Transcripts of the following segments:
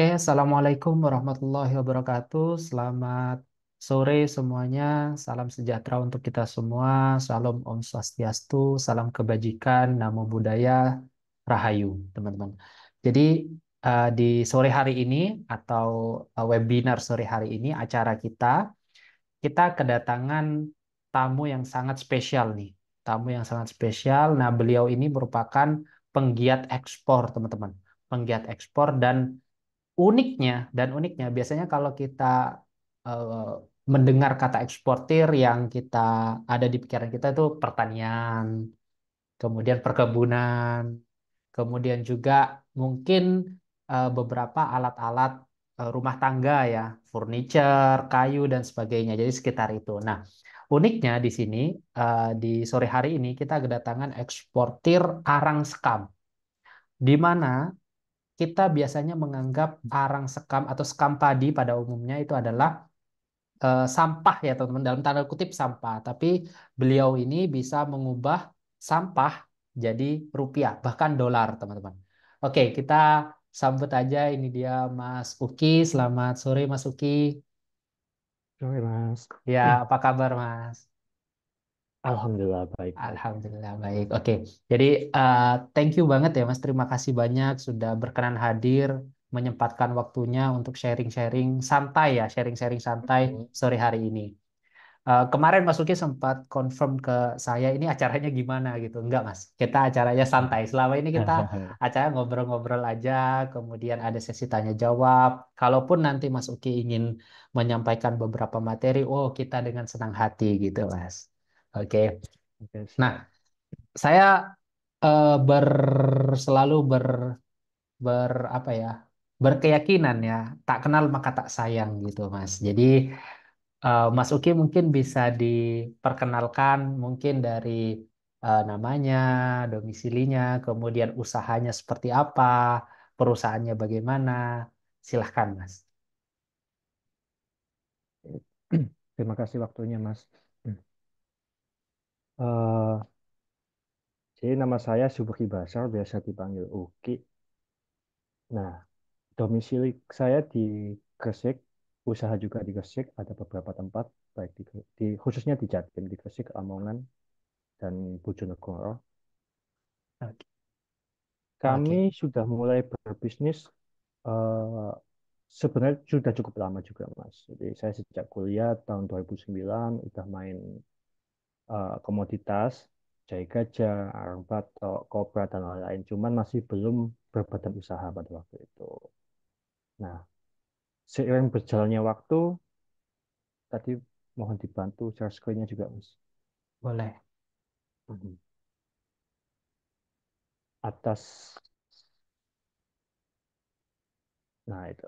Oke, Assalamualaikum warahmatullahi wabarakatuh. Selamat sore semuanya. Salam sejahtera untuk kita semua. Salam Om Swastiastu, salam kebajikan, namo buddhaya, rahayu, teman-teman. Jadi uh, di sore hari ini atau uh, webinar sore hari ini acara kita, kita kedatangan tamu yang sangat spesial nih. Tamu yang sangat spesial. Nah, beliau ini merupakan penggiat ekspor, teman-teman. Penggiat ekspor dan uniknya dan uniknya biasanya kalau kita uh, mendengar kata eksportir yang kita ada di pikiran kita itu pertanian, kemudian perkebunan, kemudian juga mungkin uh, beberapa alat-alat uh, rumah tangga ya, furniture, kayu dan sebagainya. Jadi sekitar itu. Nah, uniknya di sini uh, di sore hari ini kita kedatangan eksportir arang sekam. Di mana kita biasanya menganggap hmm. arang sekam atau sekam padi pada umumnya itu adalah uh, sampah ya teman-teman dalam tanda kutip sampah tapi beliau ini bisa mengubah sampah jadi rupiah bahkan dolar teman-teman oke kita sambut aja ini dia Mas Uki selamat sore Mas Uki sore Mas ya eh. apa kabar Mas Alhamdulillah baik. Alhamdulillah baik. Oke, jadi uh, thank you banget ya Mas. Terima kasih banyak sudah berkenan hadir, menyempatkan waktunya untuk sharing-sharing santai ya, sharing-sharing santai mm-hmm. sore hari ini. Uh, kemarin Mas Uki sempat confirm ke saya ini acaranya gimana gitu. Enggak Mas, kita acaranya santai. Selama ini kita acara ngobrol-ngobrol aja, kemudian ada sesi tanya jawab. Kalaupun nanti Mas Uki ingin menyampaikan beberapa materi, oh kita dengan senang hati gitu Mas. Oke. Okay, Nah, saya uh, ber selalu ber ber apa ya? berkeyakinan ya, tak kenal maka tak sayang gitu, Mas. Jadi uh, Mas Uki mungkin bisa diperkenalkan mungkin dari uh, namanya, domisilinya, kemudian usahanya seperti apa, perusahaannya bagaimana. Silahkan, Mas. Terima kasih waktunya, Mas. Uh, jadi nama saya Subri Basar, biasa dipanggil Uki. Nah, domisili saya di Gresik, usaha juga di Gresik, ada beberapa tempat, baik di, di khususnya di Jatim, di Gresik, Amongan, dan Bojonegoro. Okay. Kami okay. sudah mulai berbisnis uh, sebenarnya sudah cukup lama juga, Mas. Jadi saya sejak kuliah tahun 2009 sudah main Eh, komoditas jahe gajah, arang batok, kobra dan lain-lain. Cuman masih belum berbadan usaha pada waktu itu. Nah, seiring berjalannya waktu, tadi mohon dibantu share screen-nya juga, Mas. Boleh. Mhm. Atas. Nah, itu.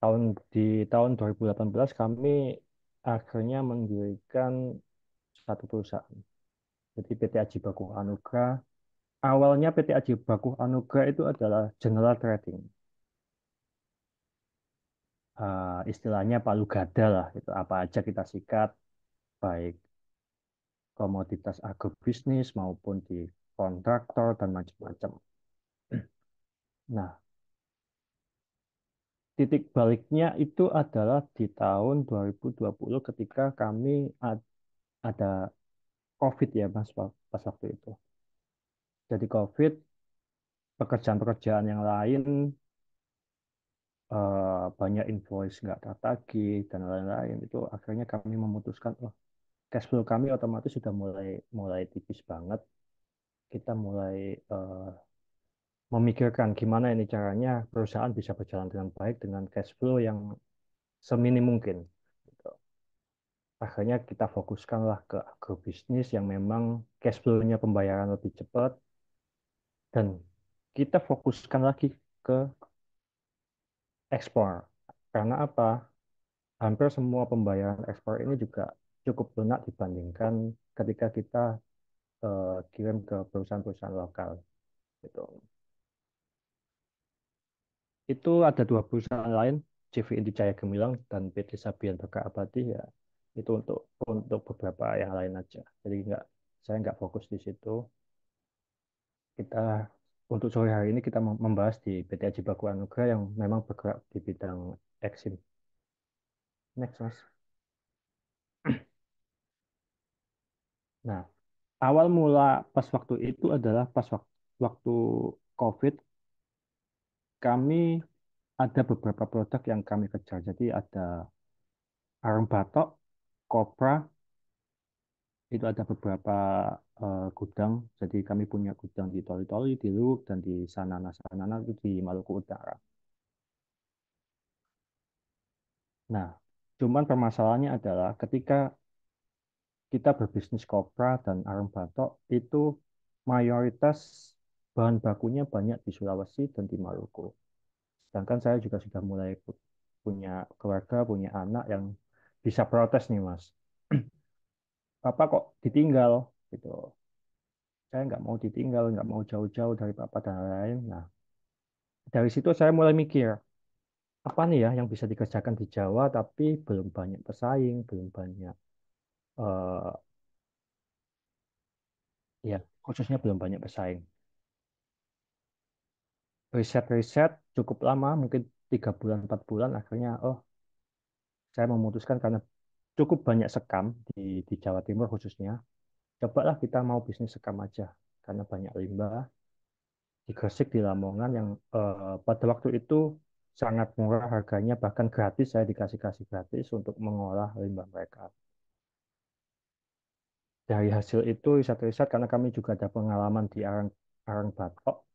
tahun di tahun 2018 kami akhirnya mendirikan satu perusahaan. Jadi PT Aji Bakuh Anugrah. Awalnya PT Aji Bakuh Anugrah itu adalah general trading. Uh, istilahnya palu gada lah, itu apa aja kita sikat, baik komoditas agrobisnis maupun di kontraktor dan macam-macam. Nah, titik baliknya itu adalah di tahun 2020 ketika kami ada COVID ya Mas pas waktu itu. Jadi COVID, pekerjaan-pekerjaan yang lain eh, banyak invoice nggak tertagi dan lain-lain itu akhirnya kami memutuskan oh cash flow kami otomatis sudah mulai mulai tipis banget. Kita mulai uh, memikirkan gimana ini caranya perusahaan bisa berjalan dengan baik dengan cash flow yang semini mungkin. Gitu. Akhirnya kita fokuskanlah ke agrobisnis yang memang cash flow-nya pembayaran lebih cepat dan kita fokuskan lagi ke ekspor. Karena apa? Hampir semua pembayaran ekspor ini juga cukup lunak dibandingkan ketika kita eh, kirim ke perusahaan-perusahaan lokal. Gitu itu ada dua perusahaan lain CV Indi Jaya Gemilang dan PT Sabian Baka Abadi ya itu untuk untuk beberapa yang lain aja jadi nggak saya nggak fokus di situ kita untuk sore hari ini kita membahas di PT Aji Baku Anugrah yang memang bergerak di bidang eksim. Next, Mas. Nah, awal mula pas waktu itu adalah pas waktu, waktu COVID kami ada beberapa produk yang kami kejar. Jadi ada arang batok, kopra, itu ada beberapa uh, gudang. Jadi kami punya gudang di Toli-Toli, di Luwuk, dan di Sanana-Sanana itu di Maluku Utara. Nah, cuman permasalahannya adalah ketika kita berbisnis kopra dan arang batok itu mayoritas bahan bakunya banyak di Sulawesi dan di Maluku. Sedangkan saya juga sudah mulai punya keluarga, punya anak yang bisa protes nih mas. Papa kok ditinggal gitu. Saya nggak mau ditinggal, nggak mau jauh-jauh dari papa dan lain. lain Nah, dari situ saya mulai mikir, apa nih ya yang bisa dikerjakan di Jawa tapi belum banyak pesaing, belum banyak uh, ya khususnya belum banyak pesaing riset-riset cukup lama, mungkin tiga bulan, empat bulan, akhirnya oh saya memutuskan karena cukup banyak sekam di, di Jawa Timur khususnya, cobalah kita mau bisnis sekam aja karena banyak limbah di Gresik, di Lamongan yang eh, pada waktu itu sangat murah harganya bahkan gratis saya dikasih kasih gratis untuk mengolah limbah mereka dari hasil itu riset-riset karena kami juga ada pengalaman di arang arang batok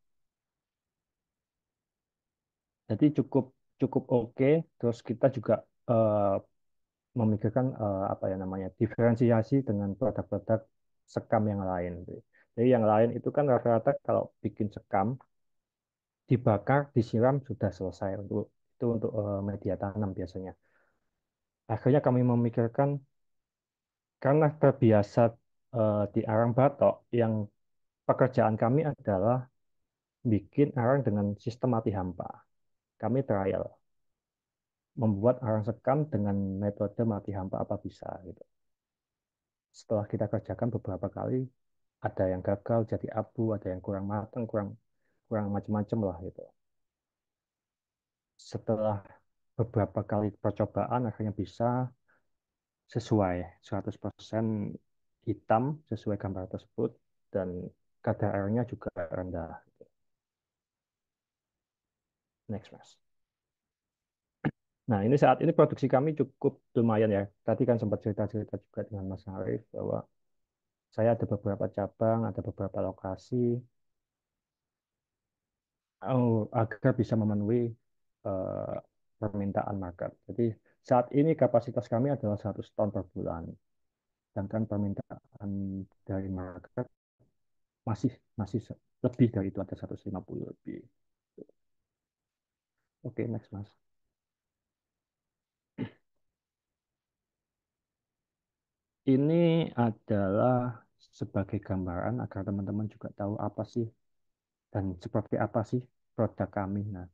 jadi cukup cukup oke. Terus kita juga uh, memikirkan uh, apa ya namanya diferensiasi dengan produk-produk sekam yang lain. Jadi yang lain itu kan rata-rata kalau bikin sekam dibakar, disiram sudah selesai untuk itu untuk uh, media tanam biasanya. Akhirnya kami memikirkan karena terbiasa uh, di arang batok yang pekerjaan kami adalah bikin arang dengan sistem mati hampa. Kami trial membuat arang sekam dengan metode mati hampa apa bisa gitu. Setelah kita kerjakan beberapa kali, ada yang gagal jadi abu, ada yang kurang matang, kurang kurang macam-macam lah gitu. Setelah beberapa kali percobaan akhirnya bisa sesuai 100% hitam sesuai gambar tersebut dan kadar airnya juga rendah. Next Mas. Nah ini saat ini produksi kami cukup lumayan ya. Tadi kan sempat cerita-cerita juga dengan Mas Arief bahwa saya ada beberapa cabang, ada beberapa lokasi Oh agar bisa memenuhi uh, permintaan market. Jadi saat ini kapasitas kami adalah 100 ton per bulan. Sedangkan permintaan dari market masih masih lebih dari itu ada 150 lebih. Oke, next Mas. Ini adalah sebagai gambaran agar teman-teman juga tahu apa sih dan seperti apa sih produk kami. Nah,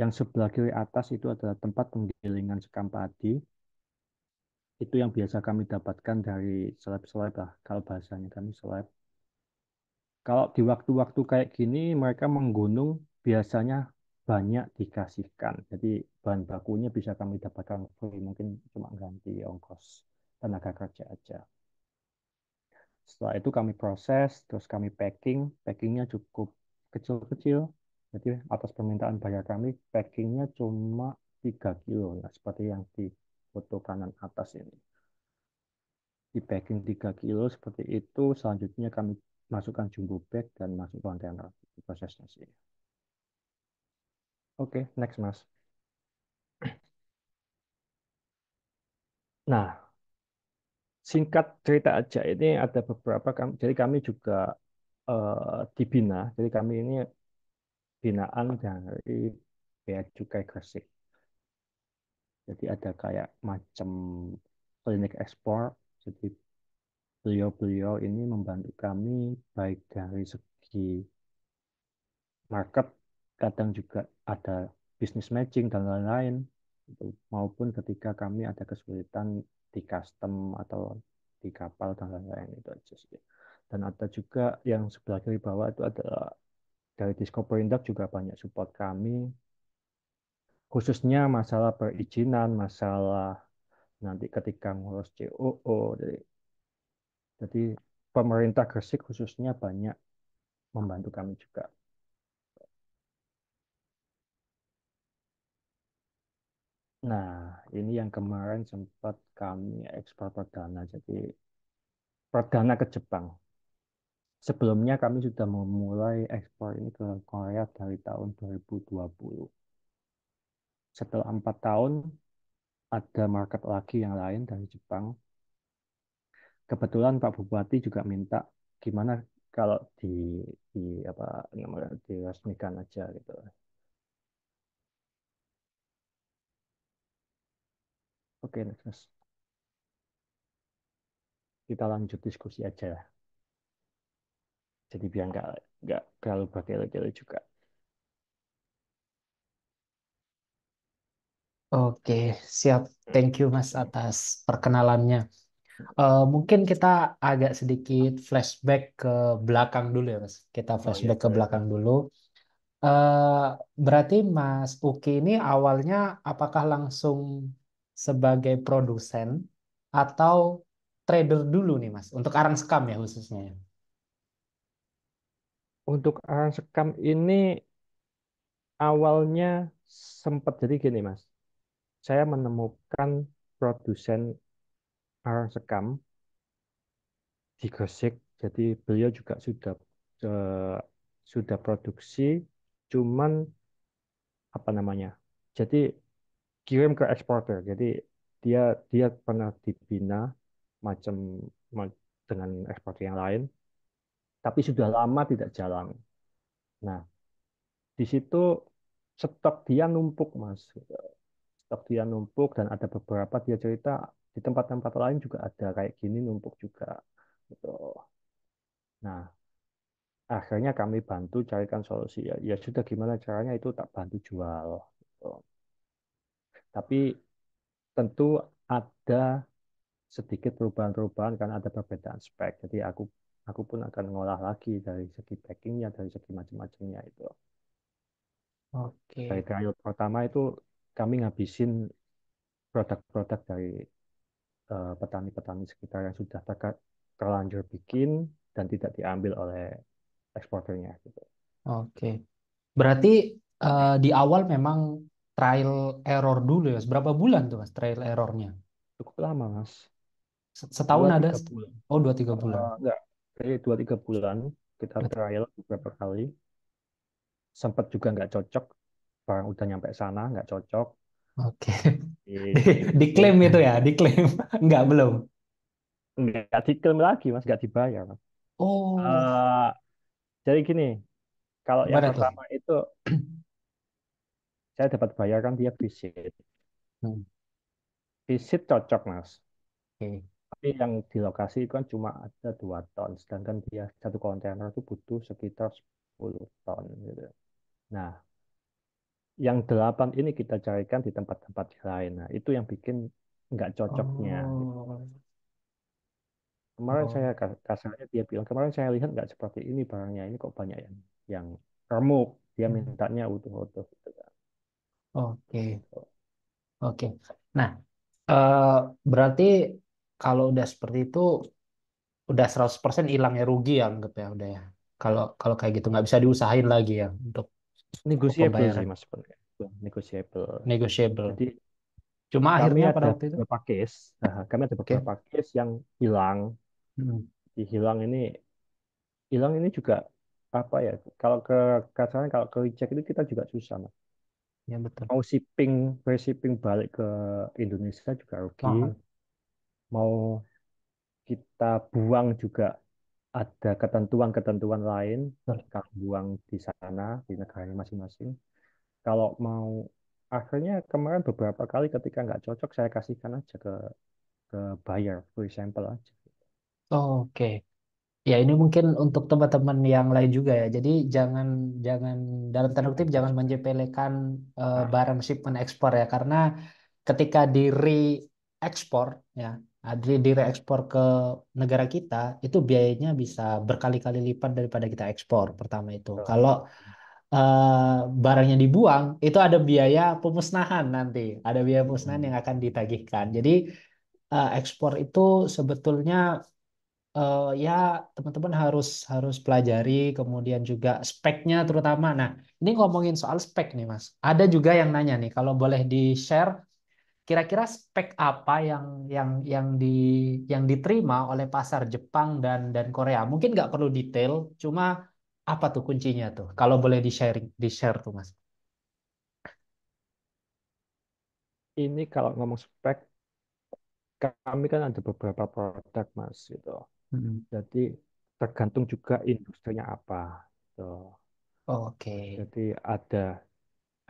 yang sebelah kiri atas itu adalah tempat penggilingan sekam padi. Itu yang biasa kami dapatkan dari seleb-seleb lah, kalau bahasanya kami seleb. Kalau di waktu-waktu kayak gini, mereka menggunung biasanya banyak dikasihkan. Jadi bahan bakunya bisa kami dapatkan free, mungkin cuma ganti ongkos tenaga kerja aja. Setelah itu kami proses, terus kami packing. Packingnya cukup kecil-kecil. Jadi atas permintaan bayar kami, packingnya cuma 3 kilo. Nah, seperti yang di foto kanan atas ini. Di packing 3 kilo seperti itu, selanjutnya kami masukkan jumbo bag dan masuk kontainer. Prosesnya sih. Oke, next Mas. Nah, singkat cerita aja ini ada beberapa jadi kami juga uh, dibina. Jadi kami ini binaan dari Bea Cukai Gresik. Jadi ada kayak macam klinik ekspor. Jadi beliau-beliau ini membantu kami baik dari segi market kadang juga ada bisnis matching dan lain-lain gitu. maupun ketika kami ada kesulitan di custom atau di kapal dan lain-lain itu aja sih. Dan ada juga yang sebelah kiri bawah itu adalah dari Discover Indak juga banyak support kami khususnya masalah perizinan, masalah nanti ketika ngurus COO. Jadi, jadi pemerintah Gresik khususnya banyak membantu kami juga. Nah, ini yang kemarin sempat kami ekspor perdana, jadi perdana ke Jepang. Sebelumnya kami sudah memulai ekspor ini ke Korea dari tahun 2020. Setelah empat tahun, ada market lagi yang lain dari Jepang. Kebetulan Pak Bupati juga minta gimana kalau di, di apa namanya diresmikan aja gitu Oke, Mas. Kita lanjut diskusi aja ya. Jadi biar nggak nggak terlalu bertele-tele juga. Oke, siap. Thank you Mas atas perkenalannya. Uh, mungkin kita agak sedikit flashback ke belakang dulu ya Mas. Kita oh, iya, flashback ke belakang dulu. Uh, berarti Mas Uki ini awalnya apakah langsung sebagai produsen atau trader dulu nih Mas untuk arang sekam ya khususnya? Ya. Untuk arang sekam ini awalnya sempat jadi gini Mas. Saya menemukan produsen arang sekam digosip. Jadi beliau juga sudah uh, sudah produksi, cuman apa namanya? Jadi kirim ke eksporter. Jadi dia dia pernah dibina macam dengan eksporter yang lain, tapi sudah lama tidak jalan. Nah, di situ stok dia numpuk, Mas. Stok dia numpuk dan ada beberapa dia cerita di tempat-tempat lain juga ada kayak gini numpuk juga. Gitu. Nah, akhirnya kami bantu carikan solusi. Ya, ya sudah gimana caranya itu tak bantu jual. Gitu. Tapi tentu ada sedikit perubahan-perubahan karena ada perbedaan spek. Jadi aku aku pun akan mengolah lagi dari segi packingnya, dari segi macam-macamnya itu. Oke. Dari trial pertama itu kami ngabisin produk-produk dari eh, petani-petani uh, sekitar yang sudah terlanjur bikin dan tidak diambil oleh eksporternya gitu. Oke. Berarti uh, di awal memang trial error dulu ya. Berapa bulan tuh Mas trial errornya? Cukup lama Mas. Setahun 2, ada? bulan. Oh, dua tiga bulan. Uh, enggak. Jadi dua tiga bulan kita trial beberapa kali. Sempat juga nggak cocok. Barang udah nyampe sana nggak cocok. Oke. Okay. diklaim itu ya, diklaim. Enggak, belum. Enggak diklaim lagi, Mas. Enggak dibayar, Mas. Oh. Uh, jadi gini, kalau yang pertama itu saya dapat bayarkan dia visit. Hmm. Visit cocok, Mas. Okay. Tapi yang di lokasi kan cuma ada dua ton, sedangkan dia satu kontainer itu butuh sekitar 10 ton. Gitu. Nah, yang delapan ini kita carikan di tempat-tempat lain. Nah, itu yang bikin nggak cocoknya. Oh. Gitu. Kemarin oh. saya kasarnya dia bilang, kemarin saya lihat nggak seperti ini barangnya, ini kok banyak yang yang remuk. Dia hmm. mintanya utuh-utuh gitu kan. Oke, oke. Nah, uh, berarti kalau udah seperti itu, udah 100% hilang ya rugi ya anggap ya udah ya. Kalau kalau kayak gitu nggak bisa diusahain lagi ya untuk negosiasi sih pembayaran. mas sebenarnya. negosiable Jadi Cuma kami akhirnya pada ada waktu itu, beberapa case, nah, kami ada oke. beberapa case yang hilang. Hmm. hilang ini, hilang ini juga apa ya? Kalau ke kasarnya kalau ke reject itu kita juga susah mas ya betul. Mau shipping, free shipping balik ke Indonesia juga rugi. Mau kita buang juga ada ketentuan-ketentuan lain kita buang di sana di negara masing-masing. Kalau mau akhirnya kemarin beberapa kali ketika nggak cocok saya kasihkan aja ke ke buyer free sample aja. Oke. Okay. Ya ini mungkin untuk teman-teman yang lain juga ya. Jadi jangan jangan dalam tanda kutip jangan menjepelekan uh, barang shipment ekspor ya karena ketika diri ekspor ya adri diri ekspor ke negara kita itu biayanya bisa berkali-kali lipat daripada kita ekspor pertama itu. Oh. Kalau Uh, barangnya dibuang itu ada biaya pemusnahan nanti ada biaya pemusnahan hmm. yang akan ditagihkan jadi uh, ekspor itu sebetulnya uh, ya teman-teman harus harus pelajari kemudian juga speknya terutama. Nah, ini ngomongin soal spek nih Mas. Ada juga yang nanya nih kalau boleh di-share kira-kira spek apa yang yang yang di yang diterima oleh pasar Jepang dan dan Korea. Mungkin nggak perlu detail, cuma apa tuh kuncinya tuh? Kalau boleh di-sharing, di-share tuh Mas. Ini kalau ngomong spek kami kan ada beberapa produk mas gitu jadi tergantung juga industrinya apa. So, gitu. Oke. Jadi ada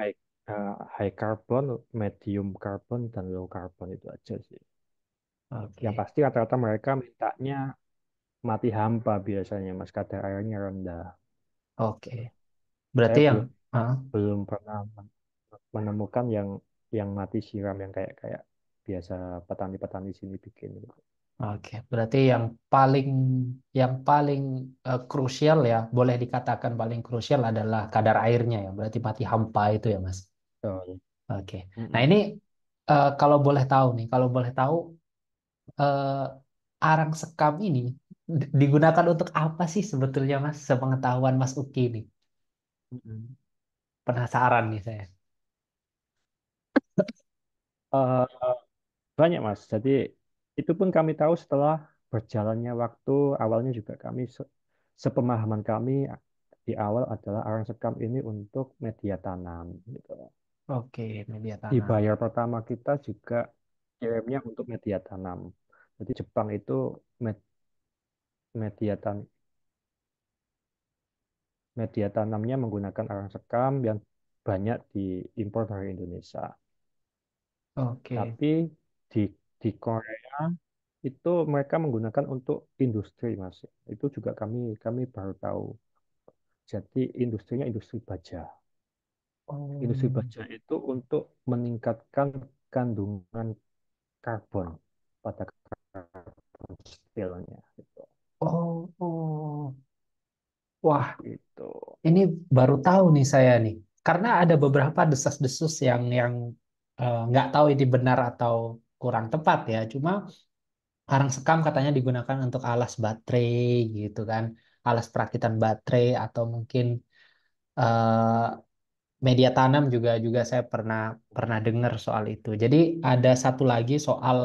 high, uh, high carbon, medium carbon, dan low carbon itu aja sih. Yang pasti rata-rata mereka mintanya mati hampa biasanya mas kadar airnya rendah. Oke. Gitu. Saya Berarti yang belum huh? belum pernah menemukan yang yang mati siram yang kayak kayak biasa petani-petani sini bikin. Gitu. Oke, berarti yang paling yang paling eh, krusial ya, boleh dikatakan paling krusial adalah kadar airnya ya. Berarti mati hampa itu ya, Mas. Oke. mm Nah, ini uh, kalau boleh tahu nih, kalau boleh tahu uh, arang sekam ini digunakan untuk apa sih sebetulnya, Mas? Sepengetahuan Mas Uki nih. Penasaran nih saya. Uh, banyak, Mas. Jadi itu pun kami tahu setelah berjalannya waktu, awalnya juga kami sepemahaman kami di awal adalah arang sekam ini untuk media tanam gitu. Oke, media tanam. Di bayar pertama kita juga kirimnya untuk media tanam. Jadi Jepang itu med media tan media tanamnya menggunakan arang sekam yang banyak diimpor dari Indonesia. Oke. Tapi di di Korea itu mereka menggunakan untuk industri Mas. Itu juga kami kami baru tahu. Jadi industrinya industri baja. Industri oh. baja itu untuk meningkatkan kandungan karbon pada karbon steelnya gitu. oh, oh. Wah, itu ini baru tahu nih saya nih. Karena ada beberapa desas-desus yang yang nggak eh, nggak tahu ini benar atau kurang tepat ya cuma arang sekam katanya digunakan untuk alas baterai gitu kan alas perakitan baterai atau mungkin uh, media tanam juga juga saya pernah pernah dengar soal itu jadi ada satu lagi soal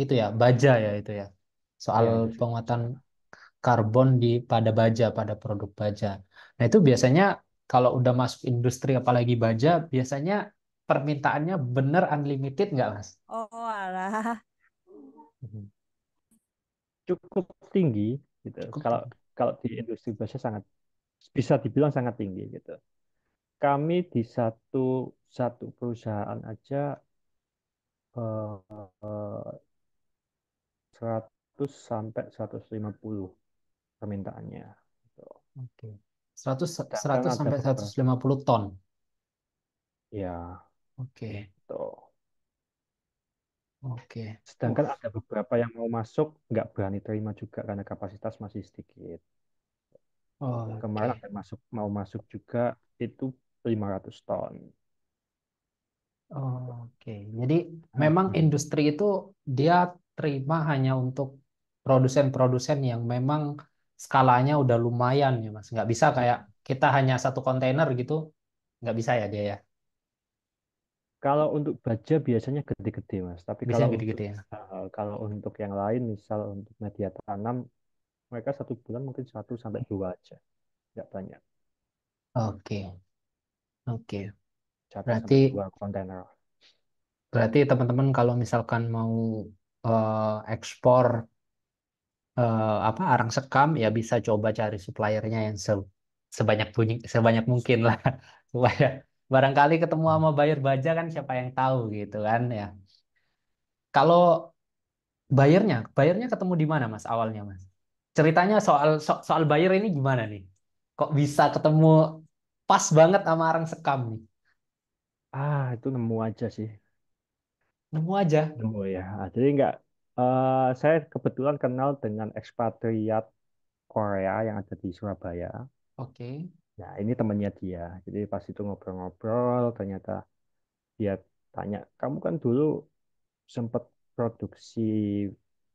itu ya baja ya itu ya soal ya, penguatan karbon di pada baja pada produk baja nah itu biasanya kalau udah masuk industri apalagi baja biasanya permintaannya bener unlimited nggak mas? Oh alah. Mhm. Cukup tinggi gitu. Cukup. Kalau kalau di industri bahasa sangat bisa dibilang sangat tinggi gitu. Kami di satu satu perusahaan aja uh, uh, 100 sampai 150 permintaannya. Gitu. Oke. Okay. 100 100 sampai 150 ton. Ya, Oke. Tuh. Gitu. Oke. Sedangkan Uf. ada beberapa yang mau masuk nggak berani terima juga karena kapasitas masih sedikit. Oh, Kemarin okay. ada masuk mau masuk juga itu 500 ton. Oh, Oke, okay. jadi hmm. memang industri itu dia terima hanya untuk produsen-produsen yang memang skalanya udah lumayan ya mas. Nggak bisa kayak kita hanya satu kontainer gitu, nggak bisa ya dia ya. Kalau untuk baja biasanya gede-gede mas, tapi Biasanya kalau gede gede-gede ya. kalau untuk yang lain, misal untuk media tanam, mereka satu bulan mungkin satu sampai dua aja, nggak banyak. Oke, oke. Satu Berarti sampai dua kontainer. berarti teman-teman kalau misalkan mau uh, ekspor uh, apa arang sekam ya bisa coba cari suppliernya yang se- sebanyak bunyi, sebanyak mungkin lah supaya barangkali ketemu sama buyer baja kan siapa yang tahu gitu kan ya. Kalau bayarnya, bayarnya ketemu di mana Mas awalnya Mas? Ceritanya soal so, soal buyer ini gimana nih? Kok bisa ketemu pas banget sama orang sekam nih? Ah, itu nemu aja sih. Nemu aja. Nemu ya. Ah, jadi nggak uh, saya kebetulan kenal dengan ekspatriat Korea yang ada di Surabaya. Oke. Okay Nah, ini temannya dia. Jadi pas itu ngobrol-ngobrol, ternyata dia tanya, kamu kan dulu sempat produksi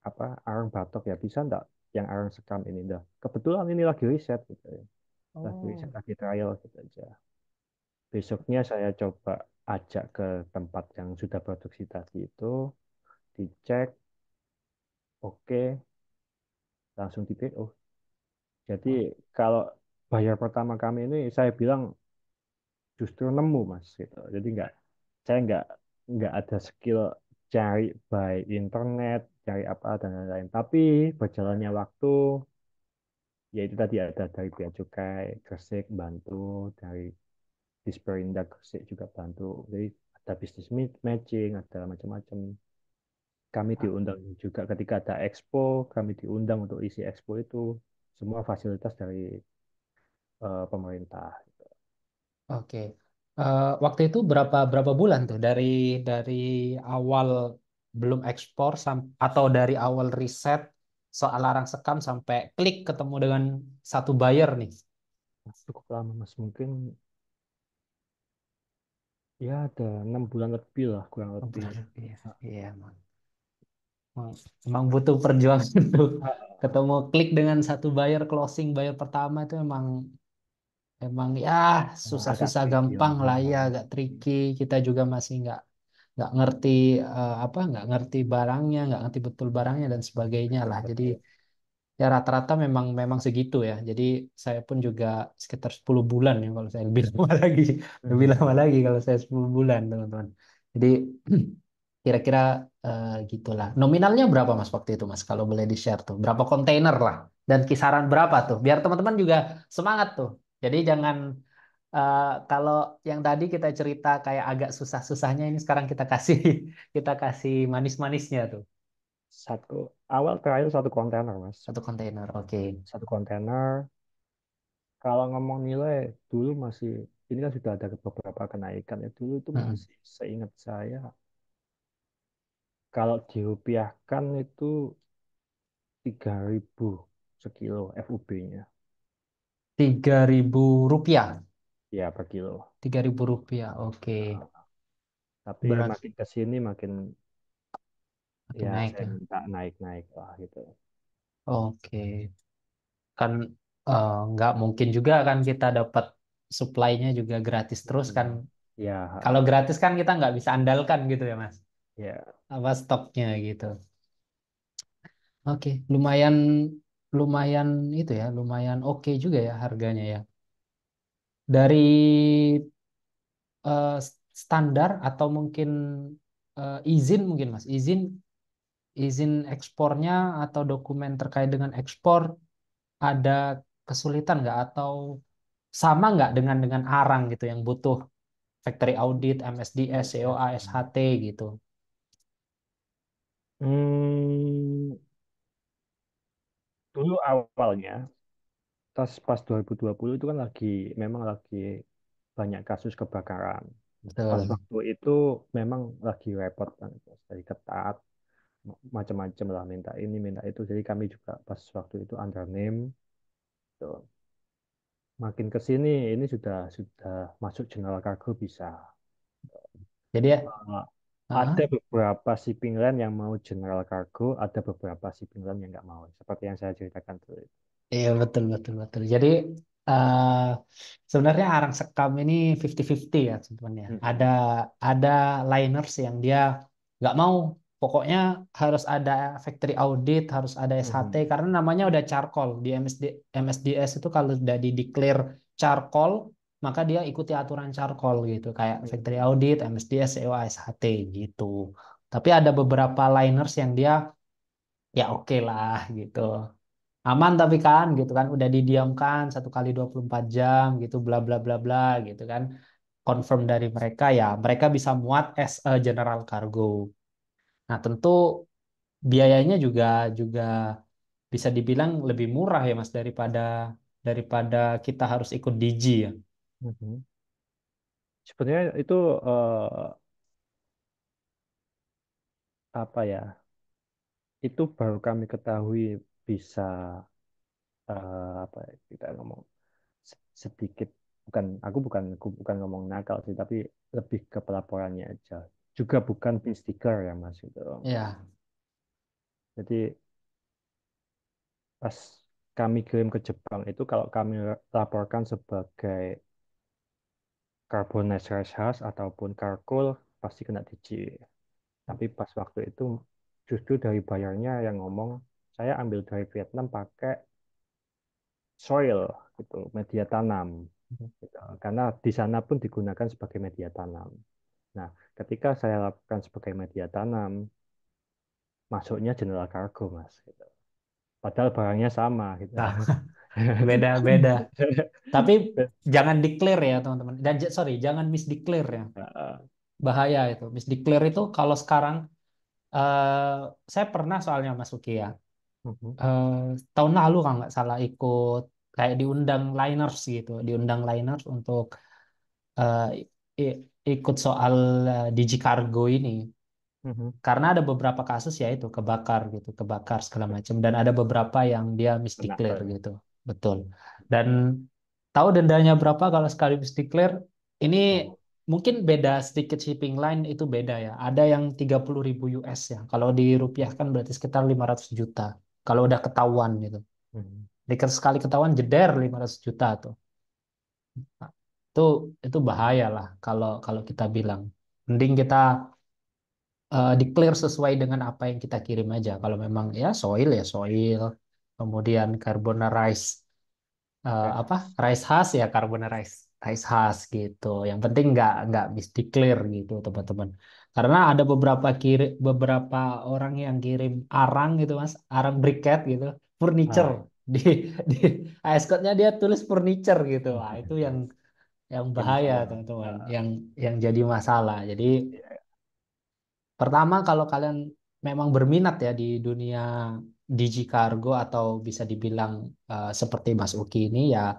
apa arang batok ya, bisa enggak yang arang sekam ini? Enggak. kebetulan ini lagi riset gitu ya. Oh. Lagi riset, lagi trial gitu aja. Besoknya saya coba ajak ke tempat yang sudah produksi tadi itu, dicek, oke, langsung di PO. Oh, jadi kalau Bayar pertama kami ini saya bilang justru nemu mas gitu jadi nggak saya nggak nggak ada skill cari by internet cari apa dan lain-lain tapi berjalannya waktu ya itu tadi ada dari pihak cukai Gresik bantu dari Disperindak kresik juga bantu jadi ada bisnis matching ada macam-macam kami ah. diundang juga ketika ada expo kami diundang untuk isi expo itu semua fasilitas dari uh, pemerintah. Gitu. Oke, uh, waktu itu berapa berapa bulan tuh dari dari awal belum ekspor atau dari awal riset soal larang sekam sampai klik ketemu dengan satu buyer nih? Cukup lama mas mungkin ya ada enam bulan lebih lah kurang lebih. Bulan ya. Ah. Iya emang. Emang butuh perjuangan tuh. Ah, ah. Ketemu klik dengan satu buyer closing buyer pertama itu emang Emang ya susah agak susah tricky gampang lah ya agak tricky. Kita juga masih nggak nggak ngerti uh, apa nggak ngerti barangnya, nggak ngerti betul barangnya dan sebagainya lah. Jadi Betul. ya rata-rata memang memang segitu ya. Jadi saya pun juga sekitar 10 bulan ya kalau saya lebih lama lagi, lebih lama hmm. lagi kalau saya 10 bulan, teman-teman. Jadi kira-kira uh, gitulah. Nominalnya berapa Mas waktu itu Mas kalau boleh di-share tuh? Berapa kontainer lah dan kisaran berapa tuh? Biar teman-teman juga semangat tuh. Jadi jangan uh, kalau yang tadi kita cerita kayak agak susah-susahnya ini sekarang kita kasih kita kasih manis-manisnya tuh. Satu awal terakhir satu kontainer, Mas. Satu kontainer, oke. Okay. Satu kontainer. Kalau ngomong nilai dulu masih ini kan sudah ada beberapa kenaikan ya dulu itu hmm. masih seingat saya kalau dirupiahkan itu tiga ribu sekilo FUB-nya tiga ribu rupiah. Ya, per kilo. tiga ribu rupiah. Oke. Ah. Tapi Berat. makin ke sini makin Makin ya naik saya ya. minta naik-naik lah gitu. Oke. Kan nggak eh, nggak mungkin juga kan kita dapat supply-nya juga gratis terus kan. Ya, Kalau gratis kan kita nggak bisa andalkan gitu ya, Mas. ya. Apa stoknya gitu. Oke, lumayan lumayan itu ya, lumayan oke okay juga ya harganya ya. Dari uh, standar atau mungkin uh, izin mungkin Mas, izin izin ekspornya atau dokumen terkait dengan ekspor ada kesulitan nggak atau sama nggak dengan dengan arang gitu yang butuh factory audit, MSDS, COA, SHT gitu? Hmm, dulu awalnya pas pas 2020 itu kan lagi memang lagi banyak kasus kebakaran. Betul. Pas waktu itu memang lagi repot kan, jadi ketat macam-macam lah minta ini minta itu jadi kami juga pas waktu itu under name makin ke sini ini sudah sudah masuk general cargo bisa jadi ya uh, ada beberapa si line yang mau general cargo, ada beberapa si line yang nggak mau. Seperti yang saya ceritakan tadi. Iya betul betul betul. Jadi uh, sebenarnya arang sekam ini 50-50 ya sebenarnya. Hmm. Ada ada liners yang dia nggak mau. Pokoknya harus ada factory audit, harus ada SHT hmm. karena namanya udah charcoal di MSD, MSDS itu kalau udah di declare charcoal maka dia ikuti aturan charcoal gitu kayak iya. factory audit, MSDS, CEO, ASHT gitu. Tapi ada beberapa liners yang dia ya oke okay lah gitu. Aman tapi kan gitu kan udah didiamkan satu kali 24 jam gitu bla bla bla bla gitu kan. Confirm dari mereka ya mereka bisa muat as a general cargo. Nah, tentu biayanya juga juga bisa dibilang lebih murah ya Mas daripada daripada kita harus ikut DG ya. Mm-hmm. Sebenarnya itu uh, apa ya? Itu baru kami ketahui bisa uh, apa ya, kita ngomong sedikit bukan aku bukan aku bukan ngomong nakal sih tapi lebih ke pelaporannya aja. Juga bukan pin sticker ya Mas gitu. Ya, Jadi pas kami kirim ke Jepang itu kalau kami laporkan sebagai carbonaceous husk ataupun charcoal pasti kena DJ. Tapi pas waktu itu justru dari bayarnya yang ngomong, saya ambil dari Vietnam pakai soil gitu, media tanam. Hmm. Gitu. Karena di sana pun digunakan sebagai media tanam. Nah, ketika saya lakukan sebagai media tanam, masuknya jendela cargo, Mas gitu. Padahal barangnya sama gitu. Nah. beda beda tapi jangan declare ya teman-teman dan sorry jangan misdeclare ya bahaya itu misdeclare itu kalau sekarang uh, saya pernah soalnya Mas Uki ya uh, tahun lalu kalau nggak salah ikut kayak diundang liners gitu diundang liners untuk uh, ikut soal uh, digicargo ini mhm. karena ada beberapa kasus ya itu kebakar gitu kebakar segala macam dan ada beberapa yang dia misdeclare gitu Betul. Dan tahu dendanya berapa kalau sekaligus declare? Ini mungkin beda sedikit shipping line itu beda ya. Ada yang 30 ribu US ya. Kalau di dirupiahkan berarti sekitar 500 juta. Kalau udah ketahuan gitu. Hmm. Dikir sekali ketahuan jeder 500 juta tuh. itu itu bahaya lah kalau kalau kita bilang. Mending kita uh, declare sesuai dengan apa yang kita kirim aja. Kalau memang ya soil ya soil, kemudian carbonara rice uh, eh, apa rice khas ya carbonara rice rice gitu yang penting nggak nggak di declare gitu teman-teman karena ada beberapa kiri beberapa orang yang kirim arang gitu mas arang briket gitu furniture ah. di di AS code-nya dia tulis furniture gitu itu yang yang bahaya teman-teman ah. yang yang jadi masalah jadi iya. pertama kalau kalian memang berminat ya di dunia Digi Cargo atau bisa dibilang uh, seperti Mas Uki ini ya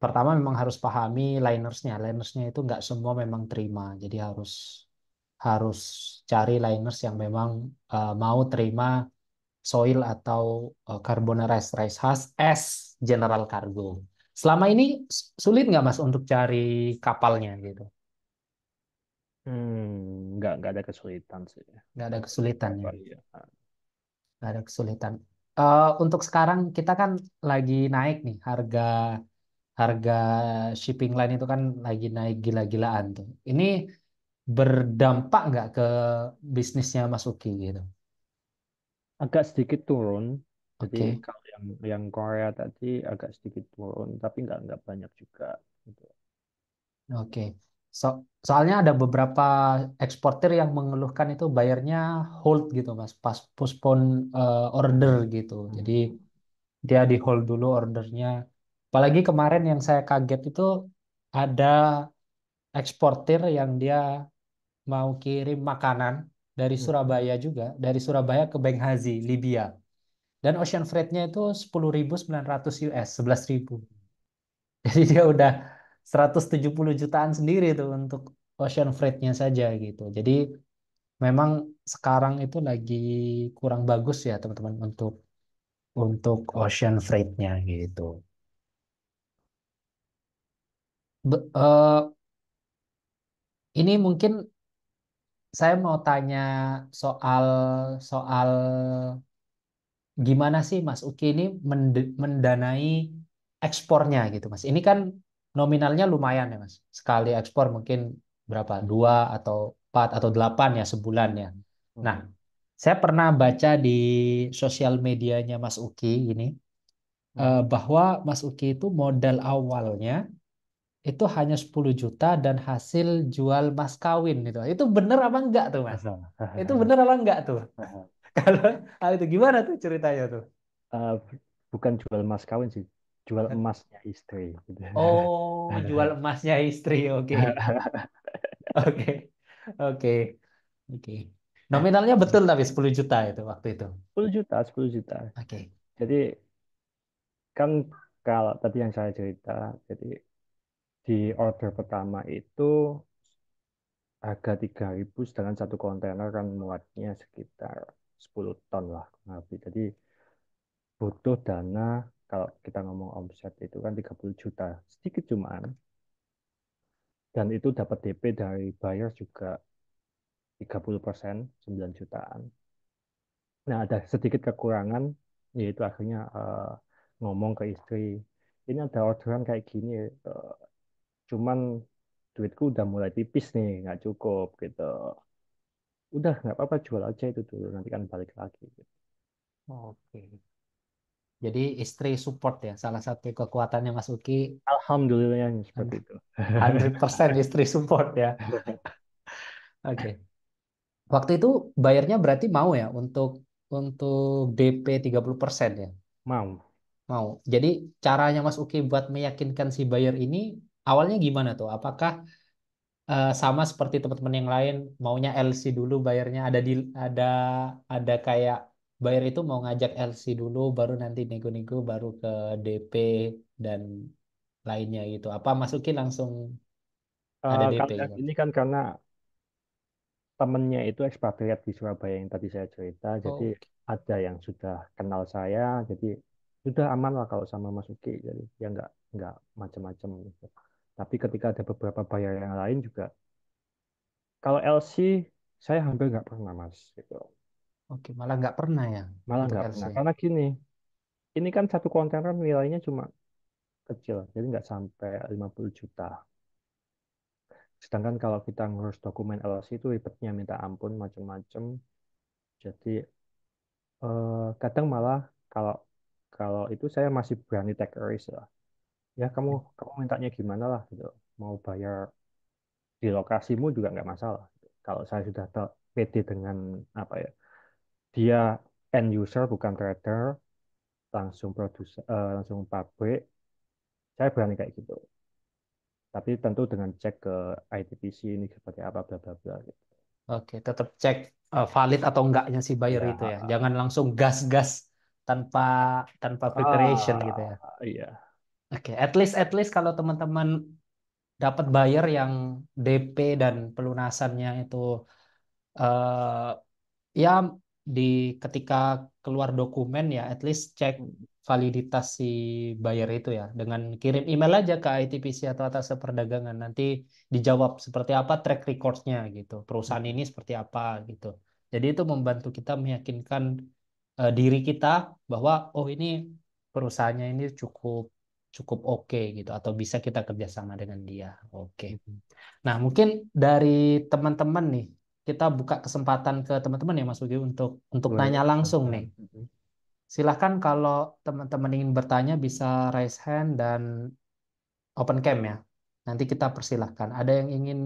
pertama memang harus pahami linersnya. Linersnya itu nggak semua memang terima. Jadi harus harus cari liners yang memang uh, mau terima soil atau uh, eh, carbonized rice husk as general cargo. Selama ini sulit nggak Mas untuk cari kapalnya gitu? Hmm, nggak nggak ada kesulitan sih. Nggak ada kesulitan ya. Iya. Gak ada kesulitan. Uh, untuk sekarang kita kan lagi naik nih harga harga shipping line itu kan lagi naik gila-gilaan tuh. Ini berdampak nggak ke bisnisnya Mas Uki gitu? Agak sedikit turun. Jadi Oke. kalau yang yang Korea tadi agak sedikit turun, tapi nggak nggak banyak juga. Gitu. Oke. So, soalnya ada beberapa eksportir yang mengeluhkan itu bayarnya hold gitu mas, pas postpone uh, order gitu. Hmm. Jadi dia di hold dulu ordernya. Apalagi kemarin yang saya kaget itu ada eksportir yang dia mau kirim makanan dari hmm. Surabaya juga, dari Surabaya ke Benghazi, Libya. Dan ocean freight-nya itu 10.900 US, 11.000. Jadi dia udah 170 jutaan sendiri tuh untuk ocean freight-nya saja gitu. Jadi memang sekarang itu lagi kurang bagus ya teman-teman untuk untuk ocean freight-nya gitu. Be, uh, ini mungkin saya mau tanya soal soal gimana sih Mas Uki ini mendanai ekspornya gitu Mas. Ini kan nominalnya lumayan ya mas. Sekali ekspor mungkin berapa? Dua atau empat atau delapan ya sebulan ya. Nah, hmm. saya pernah baca di sosial medianya Mas Uki ini hmm. eh, bahwa Mas Uki itu modal awalnya itu hanya 10 juta dan hasil jual mas kawin itu. Itu bener apa enggak tuh, Mas? itu bener apa enggak tuh? Kalau ah, itu gimana tuh ceritanya tuh? Eh, bukan jual mas kawin sih, jual kan emasnya istri. Gitu. Oh, jual emasnya istri. Oke. Okay. Oke. Okay. Oke. Okay. Oke. Nominalnya betul tapi 10 juta itu waktu itu. 10 juta, 10 juta. Oke. Okay. Jadi kan kalau tadi yang saya cerita, jadi di order pertama itu harga 3000 sedangkan satu kontainer kan muatnya sekitar 10 ton lah Jadi butuh dana kalau kita ngomong omset itu kan 30 juta sedikit cuman dan itu dapat DP dari buyer juga 30 persen 9 jutaan nah ada sedikit kekurangan yaitu akhirnya uh, ngomong ke istri ini ada orderan kayak gini uh, cuman duitku udah mulai tipis nih nggak cukup gitu udah nggak apa-apa jual aja itu dulu nanti kan balik lagi gitu. oke okay. Jadi istri support ya, salah satu kekuatannya Mas Uki. Alhamdulillahnya seperti itu. 100% istri support ya. Oke. okay. Waktu itu bayarnya berarti mau ya untuk untuk DP 30% ya? Mau. Mau. Jadi caranya Mas Uki buat meyakinkan si buyer ini awalnya gimana tuh? Apakah uh, sama seperti teman-teman yang lain maunya LC dulu bayarnya ada di ada ada kayak Bayar itu mau ngajak LC dulu baru nanti nego-nego baru ke DP dan lainnya gitu apa masukin langsung eh, ada DP gitu? ini kan karena temennya itu ekspatriat di Surabaya yang tadi saya cerita, Oh, jadi ada yang sudah kenal saya, jadi sudah aman lah kalau sama Mas jadi ya nggak nggak macam-macam gitu. Tapi ketika ada beberapa bayar yang lain juga, kalau LC saya hampir nggak pernah Mas, gitu. Oke, malah nggak pernah ya Malah untuk nggak pernah. Karena gini, ini kan satu kontainer nilainya cuma kecil, jadi nggak sampai 50 juta. Sedangkan kalau kita ngurus dokumen LLC itu ribetnya minta ampun macam-macam. Jadi eh, kadang malah kalau kalau itu saya masih berani take risk lah. Ya kamu hmm. kamu mintanya gimana lah gitu. Mau bayar di lokasimu juga nggak masalah. Kalau saya sudah pede dengan apa ya dia end user bukan trader langsung produce uh, langsung pabrik saya berani kayak gitu tapi tentu dengan cek ke ITPC ini seperti apa bla bla bla gitu. Oke, tetap cek eh, valid atau enggaknya si buyer ya. itu ya. Jangan langsung gas-gas tanpa tanpa ah, preparation ah, gitu ya. Iya. Oke, at least at least kalau teman-teman dapat buyer yang DP dan pelunasannya itu uh, ya di ketika keluar dokumen ya at least cek hmm. validitas si buyer itu ya dengan kirim email aja ke ITPC atau atas perdagangan nanti dijawab seperti apa track recordnya gitu perusahaan hmm. ini seperti apa gitu jadi itu membantu kita meyakinkan uh, diri kita bahwa oh ini perusahaannya ini cukup cukup oke okay, gitu atau bisa kita kerjasama dengan dia oke okay. Hmm. nah mungkin dari teman-teman nih kita buka kesempatan ke teman-teman ya Mas Ugi untuk untuk Boleh. nanya langsung nih. Mm-hmm. Mm-hmm. Silahkan kalau teman-teman ingin bertanya bisa raise hand dan open cam ya. Nanti kita persilahkan. Ada yang ingin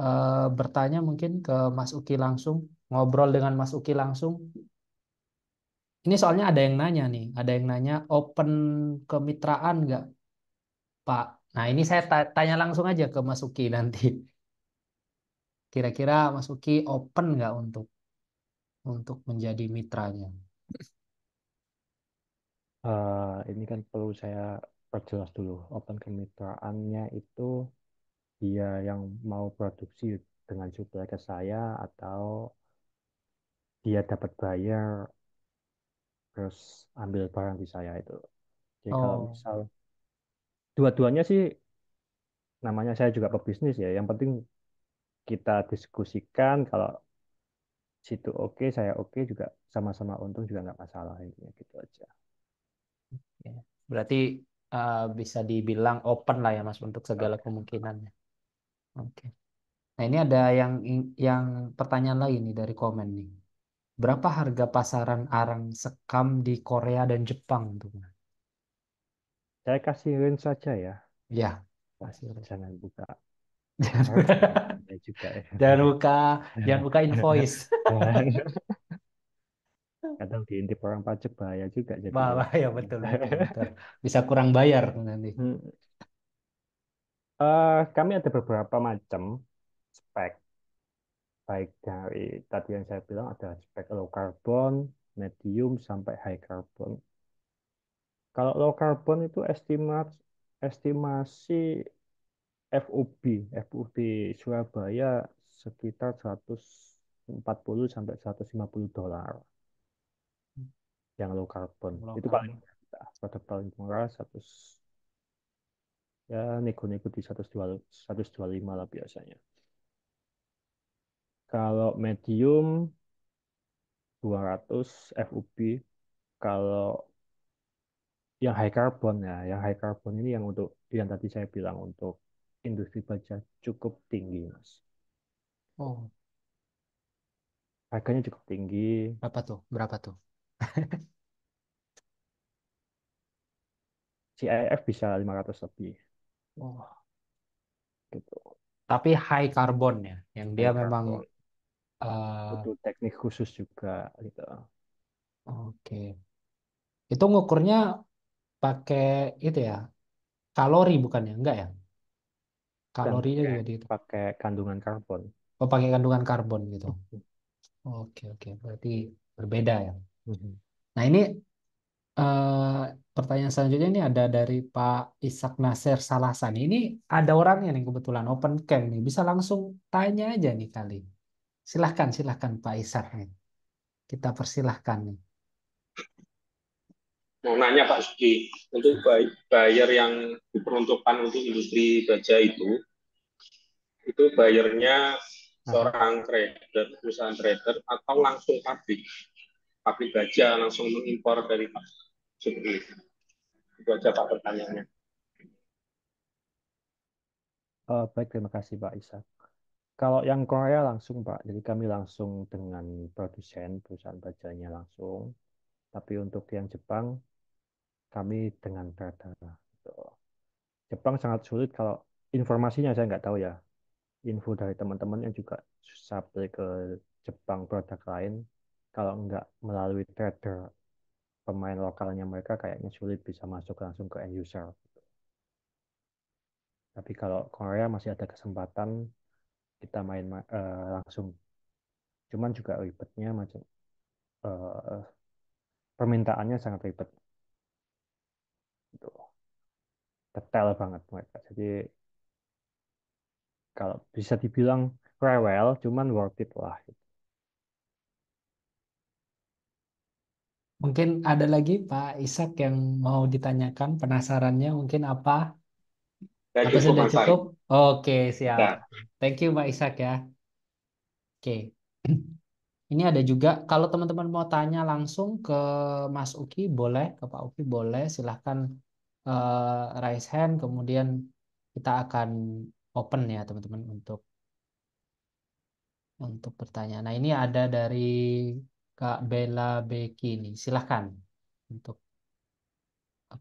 uh, bertanya mungkin ke Mas Uki langsung, ngobrol dengan Mas Uki langsung. Ini soalnya ada yang nanya nih, ada yang nanya open kemitraan nggak Pak? Nah ini saya tanya langsung aja ke Mas Uki nanti. Kira-kira Mas Uki open nggak untuk untuk menjadi mitranya? Uh, ini kan perlu saya perjelas dulu. Open kemitraannya itu dia yang mau produksi dengan supplier ke saya atau dia dapat bayar terus ambil barang di saya itu. Jadi oh. kalau misal dua-duanya sih namanya saya juga pebisnis ya. Yang penting kita diskusikan kalau situ oke okay, saya oke okay, juga sama-sama untung juga nggak masalah intinya gitu aja. Berarti uh, bisa dibilang open lah ya Mas untuk segala kemungkinannya. Oke. Okay. Nah ini ada yang yang pertanyaan lagi nih dari komen nih. Berapa harga pasaran arang sekam di Korea dan Jepang tuh? Saya kasih range saja ya. Ya. Kasih range. Jangan buka. Iya juga ya. Dan buka, jangan buka invoice. Kadang diintip orang pajak bahaya juga jadi. Bahaya betul, betul, Bisa kurang bayar nanti. Uh, kami ada beberapa macam spek. Baik dari tadi yang saya bilang ada spek low carbon, medium sampai high carbon. Kalau low carbon itu estimat estimasi FUB, FUB Surabaya sekitar 140 sampai 150 dolar yang low carbon. Low itu paling produk paling murah 100 ya nego-nego di 125 lah biasanya. Kalau medium 200 FUB, kalau yang high carbon ya, yang high carbon ini yang untuk yang tadi saya bilang untuk industri baja cukup tinggi, Mas. Oh. Harganya cukup tinggi. Berapa tuh? Berapa tuh? CIF bisa 500 lebih. Oh. Gitu. Tapi high carbon ya, yang dia memang carbon. uh, butuh teknik khusus juga gitu. Oke. Itu ngukurnya pakai itu ya, kalori bukan bukannya? Enggak ya? kalorinya juga gitu. Pakai kandungan karbon. Oh, pakai kandungan karbon gitu. Mm-hmm. Oke, oke. Berarti berbeda ya. Mm-hmm. Nah, ini eh, pertanyaan selanjutnya ini ada dari Pak Isak Nasir Salasan. Ini ada orangnya nih kebetulan open cam nih. Bisa langsung tanya aja nih kali. Silahkan, silahkan Pak Isak Kita persilahkan nih mau nanya Pak Suki untuk buyer yang diperuntukkan untuk industri baja itu itu bayarnya hmm. seorang trader perusahaan trader atau langsung pabrik pabrik baja langsung mengimpor dari Pak Suki? itu aja Pak pertanyaannya uh, baik terima kasih Pak Isa kalau yang Korea langsung Pak, jadi kami langsung dengan produsen perusahaan bajanya langsung. Tapi untuk yang Jepang kami dengan data. Gitu. Jepang sangat sulit kalau informasinya saya nggak tahu ya. Info dari teman-teman yang juga supply ke Jepang produk lain, kalau nggak melalui trader pemain lokalnya mereka kayaknya sulit bisa masuk langsung ke end user. Tapi kalau Korea masih ada kesempatan kita main uh, langsung. Cuman juga ribetnya macam uh, permintaannya sangat ribet gitu detail banget mereka jadi kalau bisa dibilang rewel cuman worth it lah gitu. Mungkin ada lagi Pak Isak yang mau ditanyakan penasarannya mungkin apa? apa sudah cukup? Oke, siap. Nah. Thank you Pak Isak ya. Oke. Ini ada juga kalau teman-teman mau tanya langsung ke Mas Uki boleh, ke Pak Uki boleh, silahkan uh, raise hand, kemudian kita akan open ya teman-teman untuk untuk bertanya. Nah ini ada dari Kak Bella Bekini. Silahkan untuk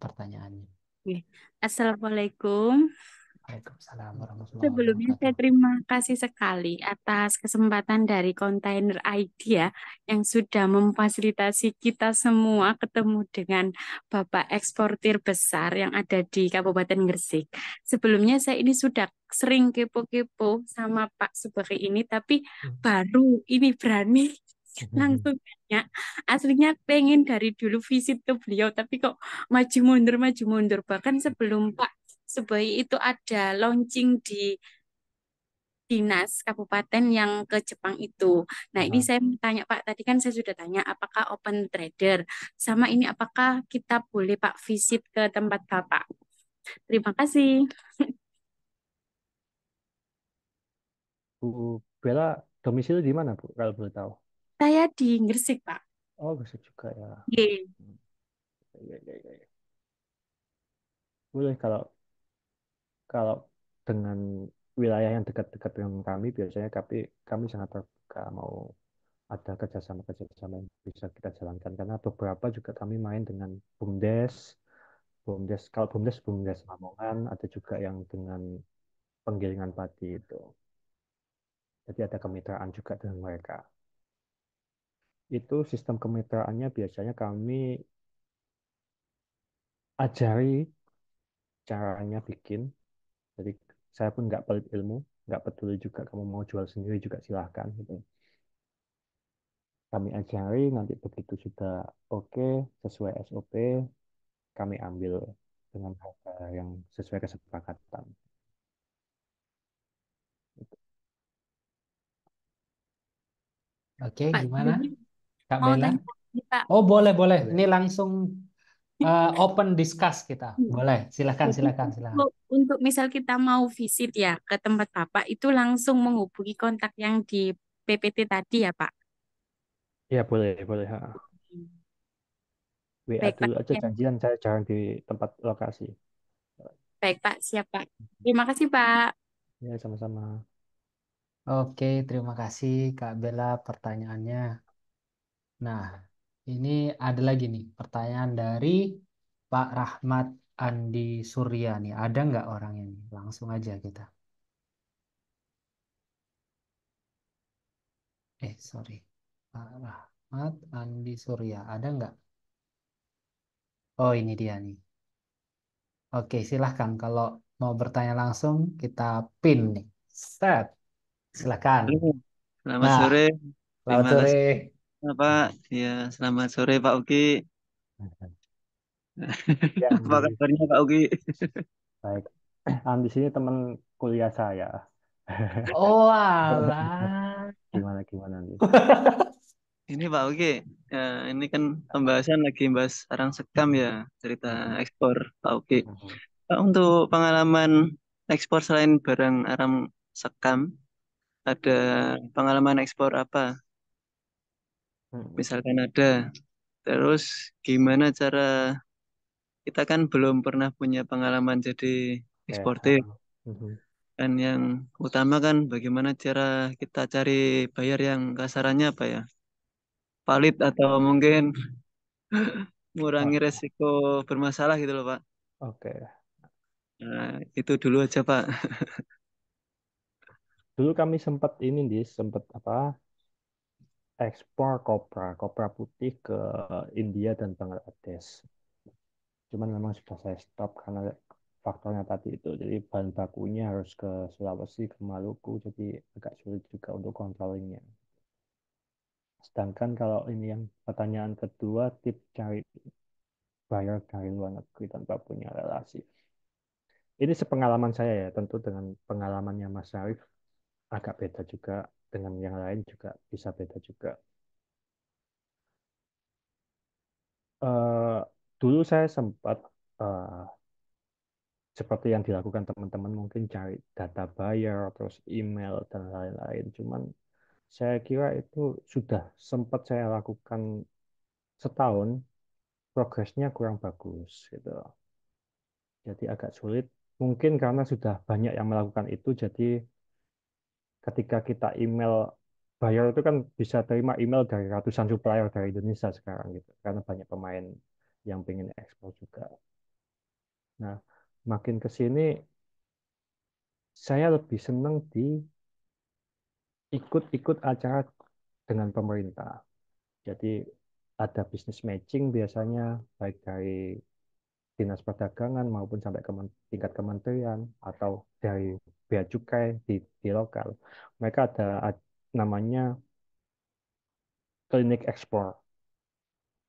pertanyaannya. Assalamualaikum. Waalaikumsalam warahmatullahi Sebelumnya saya terima kasih sekali atas kesempatan dari kontainer idea yang sudah memfasilitasi kita semua ketemu dengan Bapak eksportir besar yang ada di Kabupaten Gresik. Sebelumnya saya ini sudah sering kepo-kepo sama Pak sebagai ini, tapi hmm. baru ini berani hmm. langsung ya aslinya pengen dari dulu visit ke beliau tapi kok maju mundur maju mundur bahkan sebelum Pak sebaik itu ada launching di dinas kabupaten yang ke Jepang itu. Nah, ini saya tanya Pak, tadi kan saya sudah tanya apakah open trader. Sama ini apakah kita boleh Pak visit ke tempat Bapak? Terima kasih. Bu Bella domisili di mana, Bu, kalau boleh tahu? Saya di Gresik, Pak. Oh, Gresik juga ya. Iya. Hmm. Yeah. Iya, iya, iya. Boleh kalau kalau dengan wilayah yang dekat-dekat dengan kami biasanya kami kami sangat terbuka mau ada kerjasama-kerjasama yang bisa kita jalankan karena beberapa juga kami main dengan bumdes bumdes kalau bumdes bumdes Lamongan ada juga yang dengan penggilingan padi itu jadi ada kemitraan juga dengan mereka itu sistem kemitraannya biasanya kami ajari caranya bikin jadi saya pun nggak pelit ilmu nggak peduli juga kamu mau jual sendiri juga silahkan gitu kami ajari nanti begitu sudah oke okay, sesuai SOP kami ambil dengan harga yang sesuai kesepakatan Oke, okay, gimana? Kak mau Bella? Oh, boleh, boleh. Ini langsung uh, open discuss kita. Boleh, silakan, silakan, silakan untuk misal kita mau visit ya ke tempat Bapak itu langsung menghubungi kontak yang di PPT tadi ya Pak? Ya boleh, boleh. Ha. WA Baik, dulu Pak. aja Ya. janjian saya jarang di tempat lokasi. Baik Pak, siap Pak. Terima kasih Pak. Ya sama-sama. Oke, terima kasih Kak Bella pertanyaannya. Nah, ini ada lagi nih pertanyaan dari Pak Rahmat. Andi Surya nih, ada nggak orang ini? Langsung aja kita. Eh, sorry. Pak Rahmat Andi Surya, ada nggak? Oh, ini dia nih. Oke, silahkan. Kalau mau bertanya langsung, kita pin nih. Set. Silahkan. selamat nah, sore. Selamat sore. Pak. Ya, selamat sore Pak Uki. Nah, Ya, Apa kabarnya Pak Uki? Baik. di sini teman kuliah saya. Oh alah. Gimana gimana nih? Ini Pak Uki, ya, ini kan pembahasan lagi bahas arang sekam ya, cerita ekspor Pak Uki. Mm-hmm. Pak untuk pengalaman ekspor selain barang arang sekam, ada pengalaman ekspor apa? Mm-hmm. Misalkan ada, terus gimana cara kita kan belum pernah punya pengalaman jadi ya. eksportir. Yeah. Mm -hmm. Dan yang utama kan bagaimana cara kita cari bayar yang kasarannya apa ya? Valid atau mungkin mengurangi resiko bermasalah gitu loh, Pak. Oke. Okay. Nah, itu dulu aja, Pak. dulu kami sempat ini di sempat apa ekspor kopra kopra putih ke India dan Bangladesh cuman memang sudah saya stop karena faktornya tadi itu jadi bahan bakunya harus ke Sulawesi ke Maluku jadi agak sulit juga untuk controllingnya sedangkan kalau ini yang pertanyaan kedua tip cari buyer dari luar negeri tanpa punya relasi ini sepengalaman saya ya tentu dengan pengalamannya Mas Arif agak beda juga dengan yang lain juga bisa beda juga uh, dulu saya sempat uh, seperti yang dilakukan teman-teman mungkin cari data buyer terus email dan lain-lain cuman saya kira itu sudah sempat saya lakukan setahun progresnya kurang bagus gitu jadi agak sulit mungkin karena sudah banyak yang melakukan itu jadi ketika kita email buyer itu kan bisa terima email dari ratusan supplier dari Indonesia sekarang gitu karena banyak pemain yang pengen ekspor juga. Nah, makin ke sini saya lebih senang di ikut-ikut acara dengan pemerintah. Jadi ada bisnis matching biasanya baik dari dinas perdagangan maupun sampai ke tingkat kementerian atau dari bea cukai di, di lokal. Mereka ada namanya klinik ekspor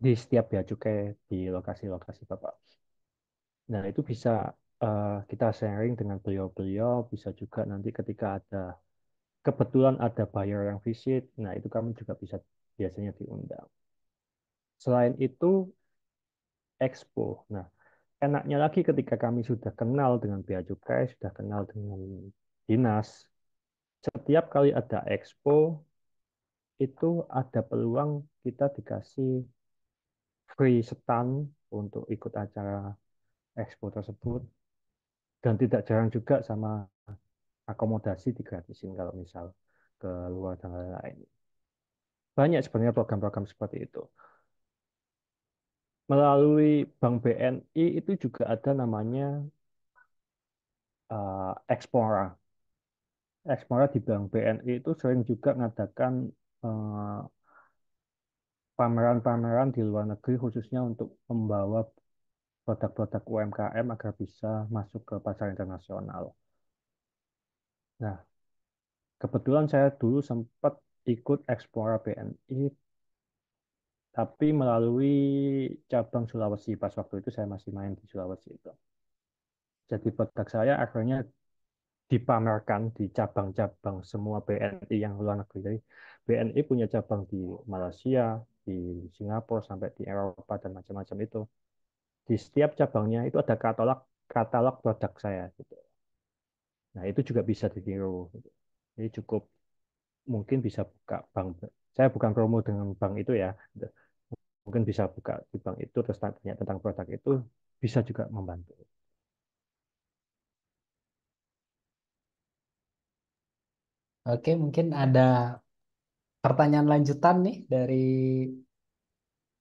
di setiap bea cukai di lokasi-lokasi Bapak. Nah, itu bisa uh, kita sharing dengan beliau-beliau, bisa juga nanti ketika ada kebetulan ada buyer yang visit, nah itu kami juga bisa biasanya diundang. Selain itu, expo. Nah, enaknya lagi ketika kami sudah kenal dengan bea cukai, sudah kenal dengan dinas, setiap kali ada expo, itu ada peluang kita dikasih free stand untuk ikut acara expo tersebut dan tidak jarang juga sama akomodasi di digratisin kalau misal ke luar dan lain-lain. Banyak sebenarnya program-program seperti itu. Melalui Bank BNI itu juga ada namanya uh, Explora. Explora di Bank BNI itu sering juga mengadakan uh, pameran-pameran di luar negeri khususnya untuk membawa produk-produk UMKM agar bisa masuk ke pasar internasional. Nah, kebetulan saya dulu sempat ikut ekspor BNI, tapi melalui cabang Sulawesi. Pas waktu itu saya masih main di Sulawesi itu. Jadi produk saya akhirnya dipamerkan di cabang-cabang semua BNI yang luar negeri. Jadi BNI punya cabang di Malaysia, di Singapura sampai di Eropa dan macam-macam itu di setiap cabangnya itu ada katalog katalog produk saya gitu. Nah itu juga bisa ditiru. Gitu. Jadi cukup mungkin bisa buka bank. Saya bukan promo dengan bank itu ya. Gitu. Mungkin bisa buka di bank itu terus tanya tentang produk itu bisa juga membantu. Oke, mungkin ada pertanyaan lanjutan nih dari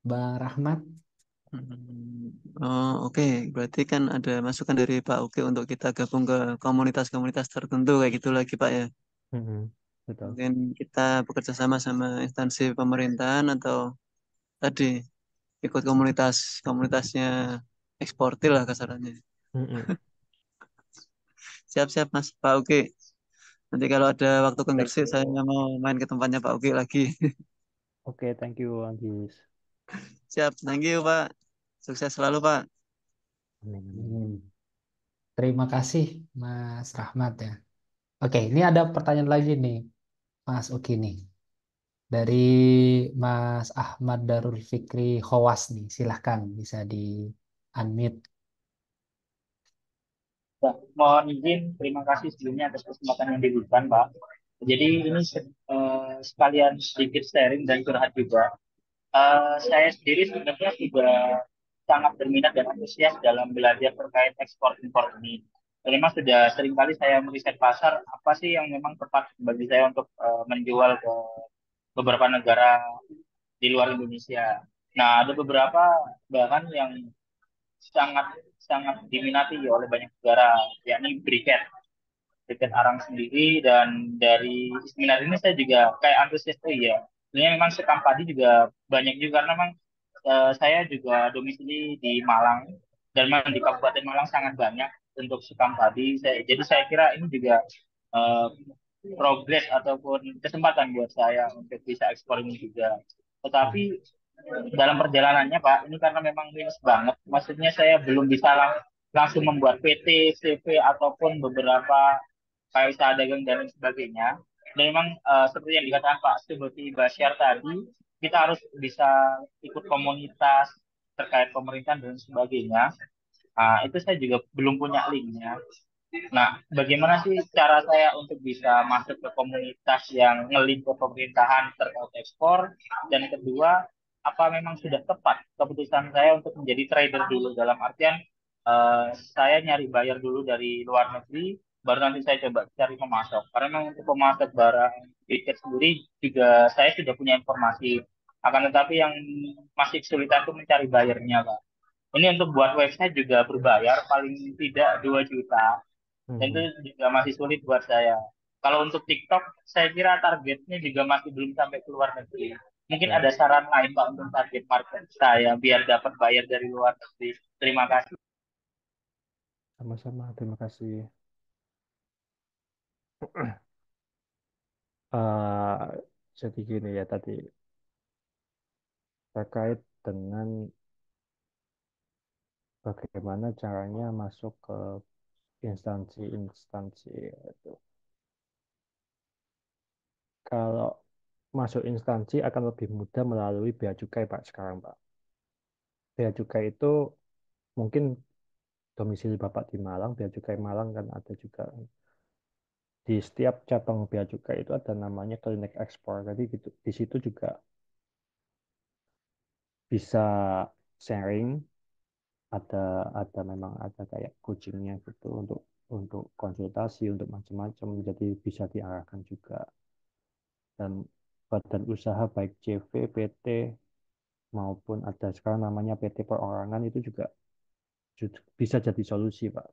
Bang Rahmat. Hmm, oh, Oke, okay. berarti kan ada masukan dari Pak Oke untuk kita gabung ke komunitas-komunitas tertentu kayak gitu lagi Pak ya. Mm -hmm. Betul. Mungkin kita bekerja sama sama instansi pemerintahan atau tadi ikut komunitas komunitasnya eksportir lah kasarannya. Mm -hmm. hmm. Siap-siap Mas Pak Oke. Nanti kalau ada waktu ke Gresik saya mau main ke tempatnya Pak Uki lagi. Oke, okay, thank you Anggis. Siap, thank you Pak. Sukses selalu Pak. Amin. Terima kasih Mas Rahmat ya. Oke, ini ada pertanyaan lagi nih Mas Uki nih. Dari Mas Ahmad Darul Fikri Khawas nih, silahkan bisa di unmute mohon izin terima kasih sebelumnya atas kesempatan yang diberikan Pak. Jadi ini uh, sekalian sedikit sharing dan curhat juga. Uh, saya sendiri sebenarnya sudah sangat berminat dan antusias dalam belajar terkait ekspor impor ini. Memang sudah sering kali saya meriset pasar apa sih yang memang tepat bagi saya untuk uh, menjual ke beberapa negara di luar Indonesia. Nah, ada beberapa bahan yang sangat sangat diminati oleh banyak negara, yakni briket. Briket arang sendiri dan dari seminar ini saya juga kayak antusias oh iya. Sebenarnya memang sekam padi juga banyak juga karena memang eh, saya juga domisili di Malang dan memang di Kabupaten Malang sangat banyak untuk sekam padi. Saya, jadi saya kira ini juga eh, progres ataupun kesempatan buat saya untuk bisa ekspor juga. Tetapi dalam perjalanannya Pak, ini karena memang minus banget. Maksudnya saya belum bisa lang langsung membuat PT, CV ataupun beberapa kayak usaha dagang dan sebagainya. Dan memang uh, seperti yang dikatakan Pak seperti Basyar tadi, kita harus bisa ikut komunitas terkait pemerintahan dan sebagainya. Nah, itu saya juga belum punya linknya. Nah, bagaimana sih cara saya untuk bisa masuk ke komunitas yang ngelink pemerintahan terkait ekspor? Dan kedua, apa memang sudah tepat keputusan saya untuk menjadi trader dulu dalam artian uh, saya nyari buyer dulu dari luar negeri baru nanti saya coba cari pemasok karena memang untuk pemasok barang tiket sendiri juga saya sudah punya informasi akan tetapi yang masih kesulitan itu mencari bayarnya pak ini untuk buat website juga berbayar paling tidak 2 juta dan hmm. itu juga masih sulit buat saya kalau untuk TikTok saya kira targetnya juga masih belum sampai keluar negeri Mungkin ada saran lain Pak untuk target market saya biar dapat bayar dari luar negeri. Terima kasih. Sama-sama, terima kasih. Uh, jadi gini ya tadi terkait dengan bagaimana caranya masuk ke instansi-instansi itu. Kalau masuk instansi akan lebih mudah melalui bea cukai Pak sekarang Pak. Bea cukai itu mungkin domisili Bapak di Malang, bea cukai Malang kan ada juga. Di setiap cabang bea cukai itu ada namanya klinik ekspor. Jadi gitu, di situ juga bisa sharing ada ada memang ada kayak coachingnya gitu untuk untuk konsultasi untuk macam-macam jadi bisa diarahkan juga dan badan usaha baik CV, PT maupun ada sekarang namanya PT perorangan itu juga bisa jadi solusi, Pak.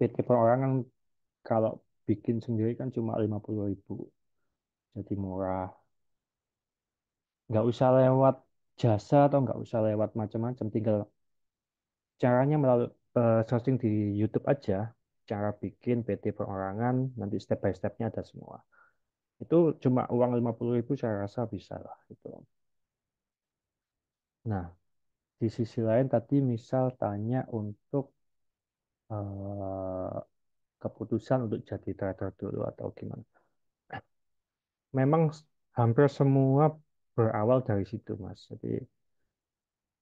PT perorangan kalau bikin sendiri kan cuma 50.000. Jadi murah. Nggak usah lewat jasa atau nggak usah lewat macam-macam, tinggal caranya melalui uh, eh, sourcing di YouTube aja, cara bikin PT perorangan nanti step by stepnya ada semua itu cuma uang puluh ribu saya rasa bisa lah gitu. Nah, di sisi lain tadi misal tanya untuk uh, keputusan untuk jadi trader dulu atau gimana. Memang hampir semua berawal dari situ mas. Jadi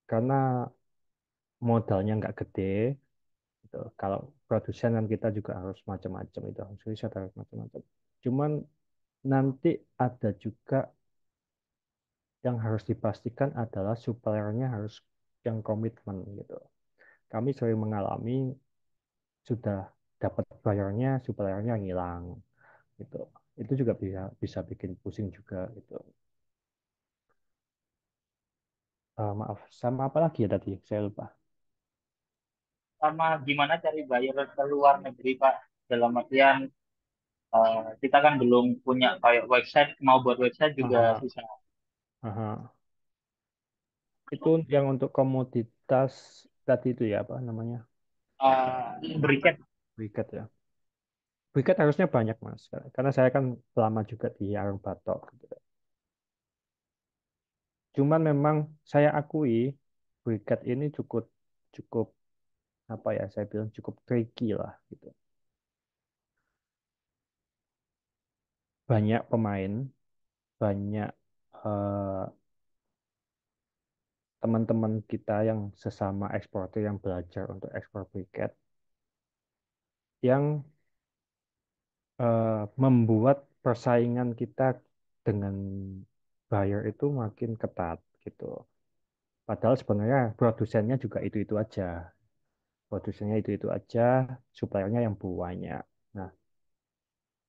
karena modalnya nggak gede, gitu. kalau produsen kan kita juga harus macam-macam itu harus riset harus macam-macam. Cuman nanti ada juga yang harus dipastikan adalah suppliernya harus yang komitmen gitu. Kami sering mengalami sudah dapat bayarnya, suppliernya ngilang gitu. Itu juga bisa bisa bikin pusing juga gitu. Uh, maaf, sama apa lagi ya tadi? Saya lupa. Sama gimana cari buyer ke luar negeri, Pak? Dalam artian uh, kita kan belum punya hmm. kayak website mau buat website juga Aha. Hmm. susah Aha. Hmm. Itu yang untuk komoditas tadi itu ya apa namanya? Uh, briket. Briket ya. Briket harusnya banyak mas, karena saya kan lama juga di arung Batok. Gitu. Cuman memang saya akui briket ini cukup cukup apa ya saya bilang cukup tricky lah gitu. banyak pemain, banyak teman eh, teman-teman kita yang sesama eksportir yang belajar untuk ekspor briket yang uh, membuat persaingan kita dengan buyer itu makin ketat gitu. Padahal sebenarnya produsennya juga itu-itu aja. Produsennya itu-itu aja, suppliernya yang banyak. Nah,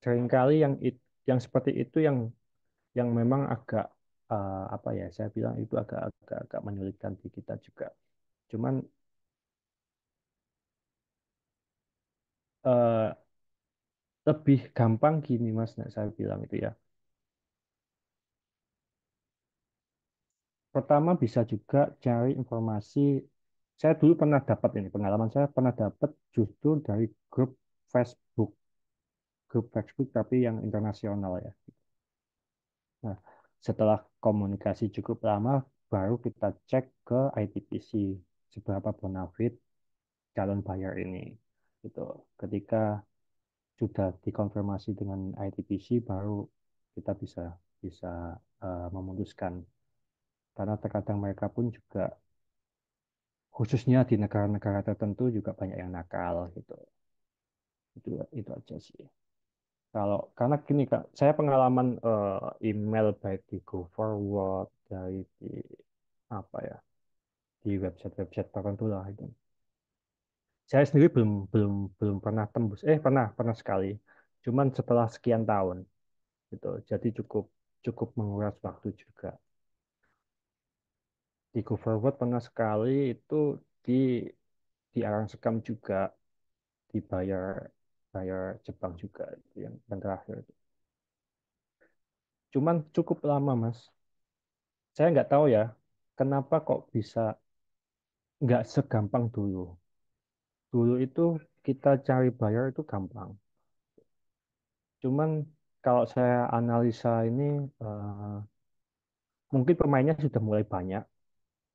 seringkali yang itu yang seperti itu yang yang memang agak uh, apa ya saya bilang itu agak-agak agak menyulitkan di kita juga. Cuman uh, lebih gampang gini mas, nah, saya bilang itu ya. Pertama bisa juga cari informasi. Saya dulu pernah dapat ini pengalaman saya pernah dapat justru dari grup Facebook grup Facebook tapi yang internasional ya. Nah, setelah komunikasi cukup lama, baru kita cek ke ITPC seberapa bonafit calon buyer ini. Gitu. Ketika sudah dikonfirmasi dengan ITPC, baru kita bisa bisa uh, memutuskan. Karena terkadang mereka pun juga khususnya di negara-negara tertentu juga banyak yang nakal gitu. Itu itu aja sih. Kalau karena gini Kak, saya pengalaman uh, email baik di Go Forward dari di apa ya di website-website tertentu lah itu. Saya sendiri belum belum belum pernah tembus. Eh pernah pernah sekali. Cuman setelah sekian tahun gitu. Jadi cukup cukup menguras waktu juga. Di Go Forward pernah sekali itu di di arang sekam juga dibayar Bayar Jepang juga itu yang yang terakhir itu. Cuman cukup lama mas. Saya nggak tahu ya kenapa kok bisa nggak segampang dulu. Dulu itu kita cari bayar itu gampang. Cuman kalau saya analisa ini uh, mungkin pemainnya sudah mulai banyak,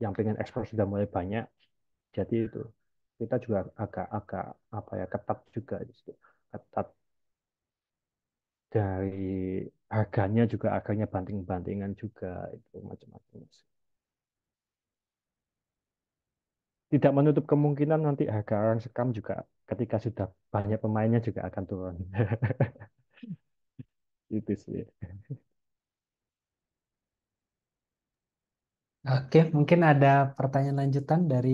yang pengen ekspor sudah mulai banyak, jadi itu kita juga agak-agak apa ya ketat juga gitu. ketat dari harganya juga akhirnya banting-bantingan juga itu macam-macam tidak menutup kemungkinan nanti harga orang sekam juga ketika sudah banyak pemainnya juga akan turun itu sih Oke, mungkin ada pertanyaan lanjutan dari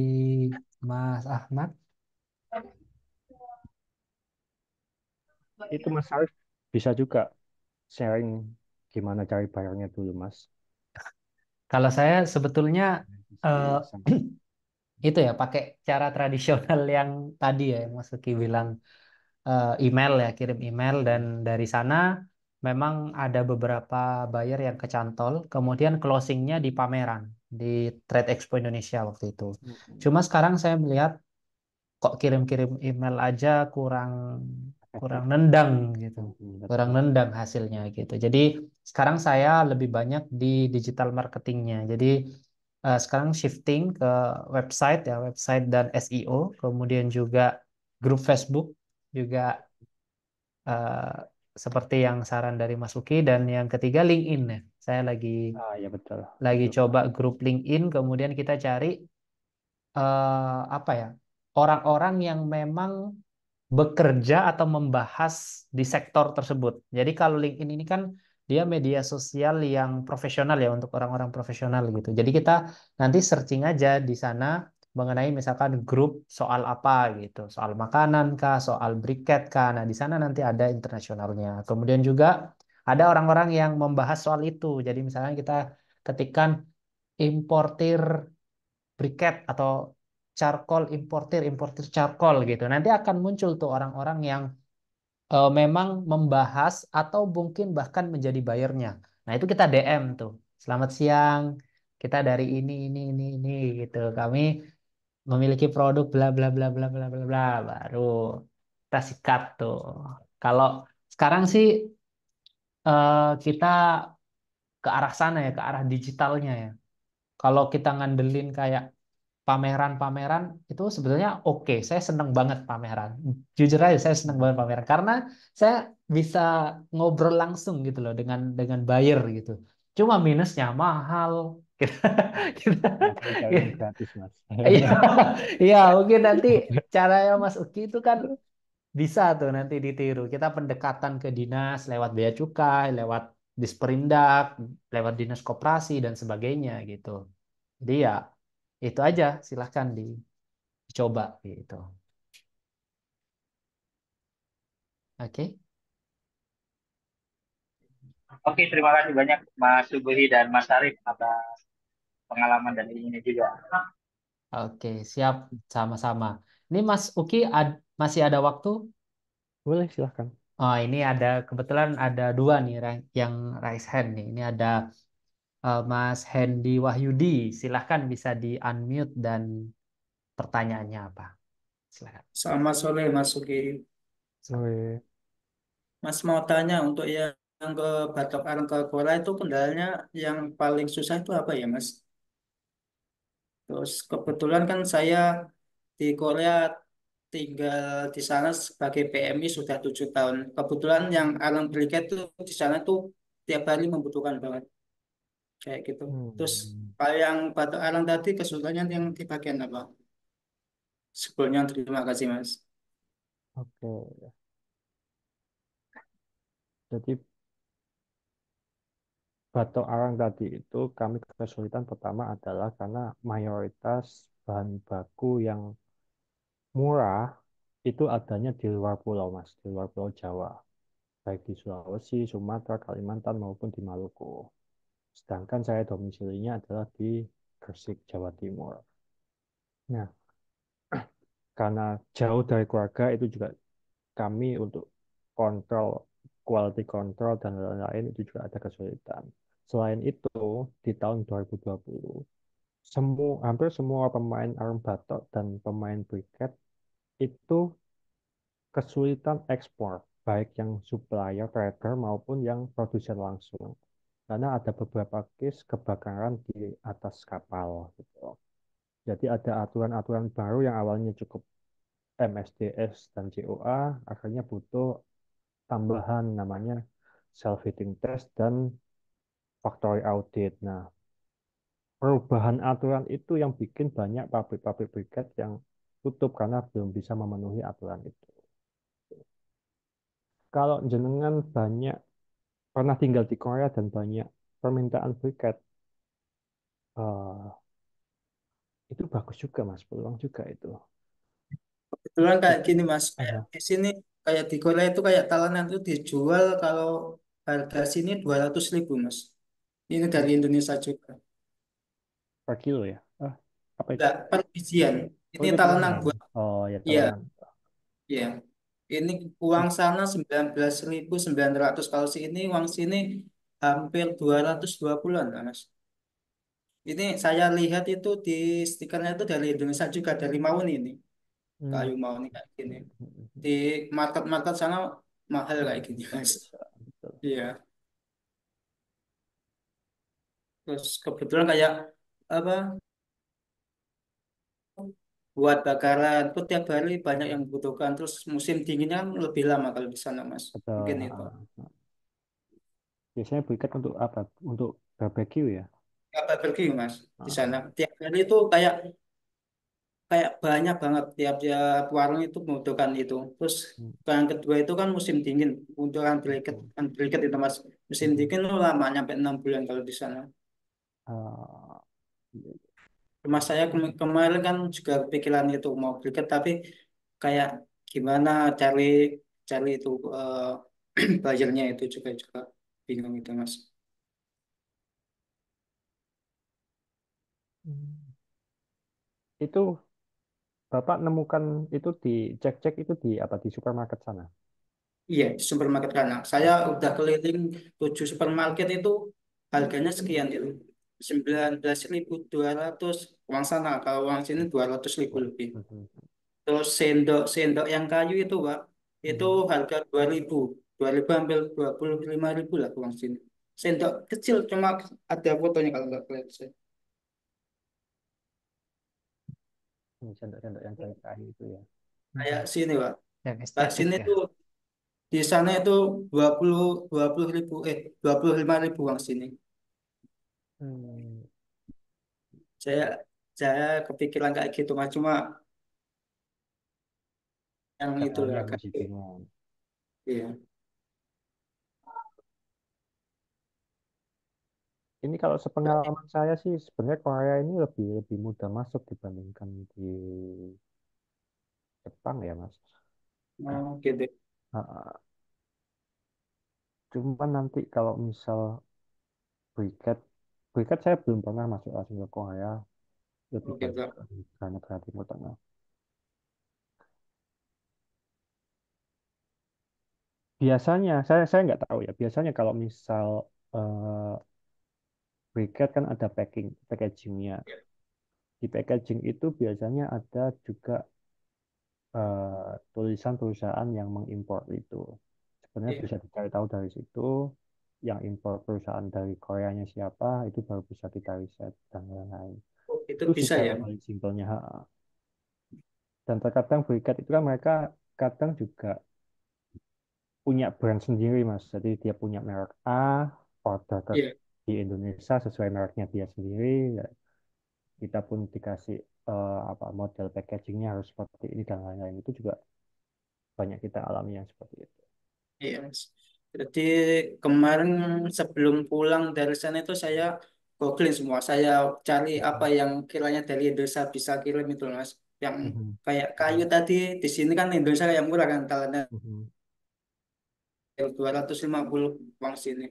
Mas Ahmad. Itu Mas Arif bisa juga sharing gimana cari barangnya dulu, Mas. Kalau saya sebetulnya uh, itu ya pakai cara tradisional yang tadi ya yang Mas Uki bilang uh, email ya kirim email dan dari sana memang ada beberapa buyer yang kecantol, kemudian closingnya di pameran di Trade Expo Indonesia waktu itu. Mm-hmm. Cuma sekarang saya melihat kok kirim-kirim email aja kurang kurang nendang gitu, mm-hmm, kurang nendang hasilnya gitu. Jadi sekarang saya lebih banyak di digital marketingnya. Jadi uh, sekarang shifting ke website ya, website dan SEO, kemudian juga grup Facebook juga uh, seperti yang saran dari Mas Uki dan yang ketiga LinkedIn ya. Saya lagi ah, ya betul. lagi betul. coba grup LinkedIn kemudian kita cari uh, apa ya? orang-orang yang memang bekerja atau membahas di sektor tersebut. Jadi kalau LinkedIn ini kan dia media sosial yang profesional ya untuk orang-orang profesional gitu. Jadi kita nanti searching aja di sana mengenai misalkan grup soal apa gitu, soal makanan kah, soal briket kah. Nah, di sana nanti ada internasionalnya. Kemudian juga ada orang-orang yang membahas soal itu. Jadi misalnya kita ketikkan importir briket atau charcoal importir, importir charcoal gitu. Nanti akan muncul tuh orang-orang yang e, memang membahas atau mungkin bahkan menjadi bayarnya. Nah, itu kita DM tuh. Selamat siang kita dari ini ini ini ini gitu kami memiliki produk bla bla bla bla bla bla bla baru kita sikat tuh. Kalau sekarang sih uh, kita ke arah sana ya, ke arah digitalnya ya. Kalau kita ngandelin kayak pameran-pameran itu sebetulnya oke, saya seneng banget pameran. Jujur aja saya seneng banget pameran karena saya bisa ngobrol langsung gitu loh dengan dengan buyer gitu. Cuma minusnya mahal, kita kita iya iya mungkin nanti caranya mas Uki itu kan bisa tuh nanti ditiru kita pendekatan ke dinas lewat bea cukai lewat disperindak lewat dinas koperasi dan sebagainya gitu jadi ya itu aja silahkan dicoba gitu oke okay. Oke, terima kasih banyak Mas Subuhi dan Mas Arif atas pengalaman dan ilmunya juga. Oke, siap. Sama-sama. Ini Mas Uki ad masih ada waktu? Boleh, silahkan. Oh, ini ada kebetulan ada dua nih yang raise hand nih. Ini ada uh, Mas Hendy Wahyudi. Silahkan bisa di-unmute dan pertanyaannya apa. Silahkan. Selamat sore, Mas Uki. Sore. Mas mau tanya untuk yang ke Batok Arang ke Kora itu kendalanya yang paling susah itu apa ya, Mas? Terus kebetulan kan saya di Korea tinggal di sana sebagai PMI sudah tujuh tahun. Kebetulan yang Alan Brigade tuh di sana tuh tiap hari membutuhkan banget kayak gitu. Terus hmm. kalau yang batu alam tadi kesulitannya yang di bagian apa? Sebelumnya terima kasih Mas. Oke. Jadi batok arang tadi itu kami kesulitan pertama adalah karena mayoritas bahan baku yang murah itu adanya di luar pulau mas, di luar pulau Jawa, baik di Sulawesi, Sumatera, Kalimantan maupun di Maluku. Sedangkan saya domisilinya adalah di Gresik, Jawa Timur. Nah, karena jauh dari keluarga itu juga kami untuk kontrol quality control dan lain-lain itu juga ada kesulitan. Selain itu, di tahun 2020, semua hampir semua pemain arm batok dan pemain briket itu kesulitan ekspor, baik yang supplier, trader maupun yang produsen langsung. Karena ada beberapa case kebakaran di atas kapal gitu. Jadi ada aturan-aturan baru yang awalnya cukup MSDS dan COA, akhirnya butuh tambahan namanya self-heating test dan factory audit. Nah, perubahan aturan itu yang bikin banyak pabrik-pabrik briket yang tutup karena belum bisa memenuhi aturan itu. Kalau jenengan banyak pernah tinggal di Korea dan banyak permintaan briket, uh, itu bagus juga mas, peluang juga itu. Kebetulan kayak gini mas, kayak di sini kayak di Korea itu kayak talenan itu dijual kalau harga sini 200 ribu mas. Ini dari Indonesia juga. kilo ya? Ah, apa itu? Enggak, pengujian. Oh, ini Oh, itu tahun buat Oh, ya Iya, ya Ini uang sana 19.900 kalau sini uang sini hampir 220-an, Mas. Ini saya lihat itu di stikernya itu dari Indonesia juga dari Mauni ini. Hmm. Kayu maun kayak gini. Hmm, hmm, hmm. Di market-market sana mahal kayak gini, Mas. iya yeah terus kebetulan kayak apa buat bakaran tuh tiap hari banyak yang membutuhkan terus musim dinginnya kan lebih lama kalau di sana mas Betul. mungkin ah, itu ah, ah. Biasanya briket untuk apa? Untuk barbecue ya? nggak ya, pergi mas di sana tiap hari itu kayak kayak banyak banget tiap-tiap warung itu membutuhkan itu. Terus hmm. yang kedua itu kan musim dingin untuk antriket antriket itu mas. Musim hmm. dingin lama nyampe enam bulan kalau di sana. Eh, mas saya kemarin kan juga kepikiran itu mau beli, tapi kayak gimana cari cari itu uh, itu juga juga bingung itu mas. Hmm. Itu Bapak nemukan itu di cek-cek itu di apa di supermarket sana? Iya, supermarket sana. Saya udah keliling tujuh supermarket itu harganya sekian itu. 19.200 uang sana kalau uang sini hmm. ribu lebih hmm, hmm, terus sendok sendok yang kayu itu Pak itu harga 2000 2000 hampir ribu lah uang sini sendok kecil cuma ada fotonya kalau nggak kelihatan sendok-sendok yang kayu itu ya kayak sini Pak yang nah, sini ya. tuh di sana itu dua dua puluh puluh ribu eh dua puluh lima ribu uang sini Hmm. Saya saya kepikiran kayak gitu mas cuma yang itu lah kan Iya. Ini kalau sepengalaman saya sih sebenarnya Korea ini lebih lebih mudah masuk dibandingkan di Jepang ya Mas. Nah, oh, deh. gitu. cuman nanti kalau misal briket Kriket saya belum pernah masuk asing ke Korea, lebih banyak ke negara-negara Timur Tengah. Biasanya, saya saya nggak tahu ya. Biasanya kalau misal eh, kan ada packing, packagingnya. nya Di packaging itu biasanya ada juga uh, eh, tulisan perusahaan yang mengimpor itu. Sebenarnya yeah. bisa dicari tahu dari situ yang impor perusahaan dari Koreanya siapa itu baru bisa kita riset dan lain-lain oh, itu, itu bisa ya paling simpelnya dan terkadang berikat itu kan mereka kadang juga punya brand sendiri mas jadi dia punya merek A order ke yeah. di Indonesia sesuai mereknya dia sendiri kita pun dikasih uh, apa model packagingnya harus seperti ini dan lain-lain itu juga banyak kita alami yang seperti itu iya jadi kemarin sebelum pulang dari sana itu saya googling semua. Saya cari apa mm-hmm. yang kiranya dari Indonesia bisa kirim itu mas. Yang mm-hmm. kayak kayu tadi di sini kan Indonesia yang murah kan mm-hmm. dua ratus yang 250 uang sini.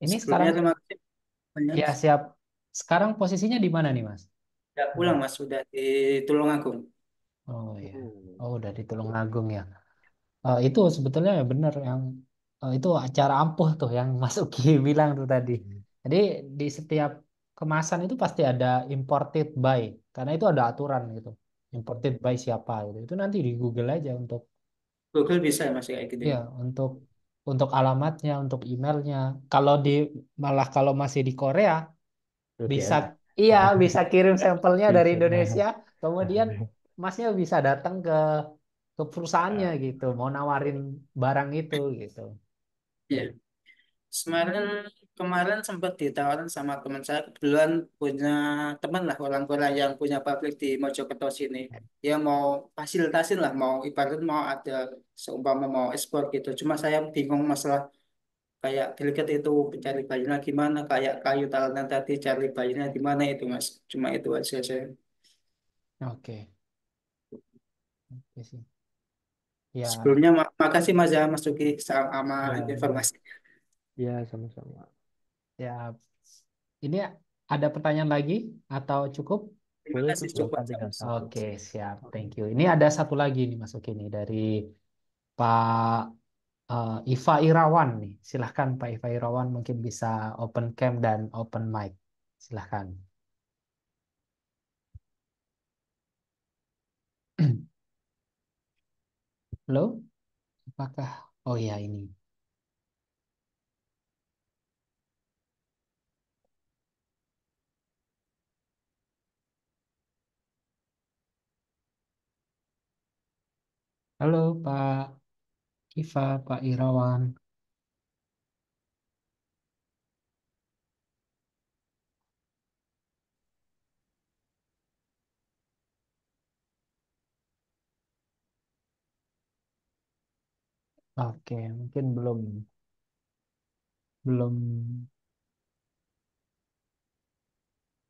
Ini sekarang terima kasih ya siap. Sekarang posisinya di mana nih, Mas? Ya pulang mas, sudah di Tulungagung. Oh ya. Oh dari Tulungagung ya. Uh, itu sebetulnya ya benar yang uh, itu acara ampuh tuh yang Mas Uki bilang tuh tadi. Jadi di setiap kemasan itu pasti ada imported by karena itu ada aturan gitu. Imported by siapa gitu. Itu nanti di Google aja untuk Google bisa ya, masih kayak gitu. Ya, iya, untuk untuk alamatnya, untuk emailnya. Kalau di malah kalau masih di Korea Lebih bisa iya bisa kirim sampelnya dari Indonesia kemudian masnya bisa datang ke ke perusahaannya uh, gitu, mau nawarin barang itu gitu. Iya. Kemarin kemarin sempat ditawarin sama teman saya kebetulan punya teman lah orang Korea yang punya pabrik di Mojokerto sini. Dia mau fasilitasin lah, mau ibarat mau ada seumpama mau ekspor gitu. Cuma saya bingung masalah kayak delegate itu mencari bayinya gimana, kayak kayu talan tadi cari di gimana itu mas. Cuma itu aja saya. Oke. Okay. Oke sih. Ya, Sebelumnya mak makasih Mas ya Mas Duki sama ya, informasinya. ya sama-sama. Ya, ini ada pertanyaan lagi atau cukup? Terima Boleh Oke, siap. Thank you. Ini ada satu lagi nih masuk ini dari Pak uh, Iva Irawan nih. Silahkan Pak Iva Irawan mungkin bisa open cam dan open mic. Silahkan. Halo? Apakah? Oh ya ini. Halo Pak Kiva, Pak Irawan. Oke, mungkin belum belum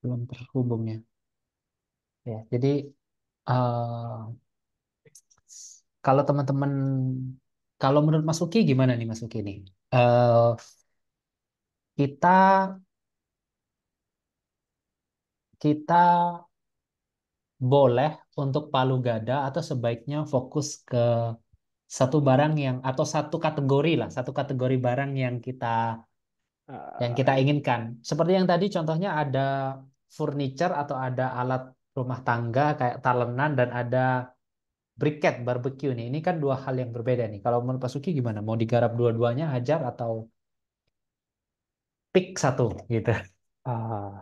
belum terhubung ya. Ya, jadi uh, kalau teman-teman kalau menurut Mas Uki gimana nih Mas Uki nih? Uh, kita kita boleh untuk palu gada atau sebaiknya fokus ke satu barang yang atau satu kategori lah, satu kategori barang yang kita yang kita ah. inginkan. Seperti yang tadi contohnya ada furniture atau ada alat rumah tangga kayak talenan dan ada briket barbecue nih. Ini kan dua hal yang berbeda nih. Kalau menurut Pak Suki gimana? Mau digarap dua-duanya hajar atau pick satu gitu? Uh,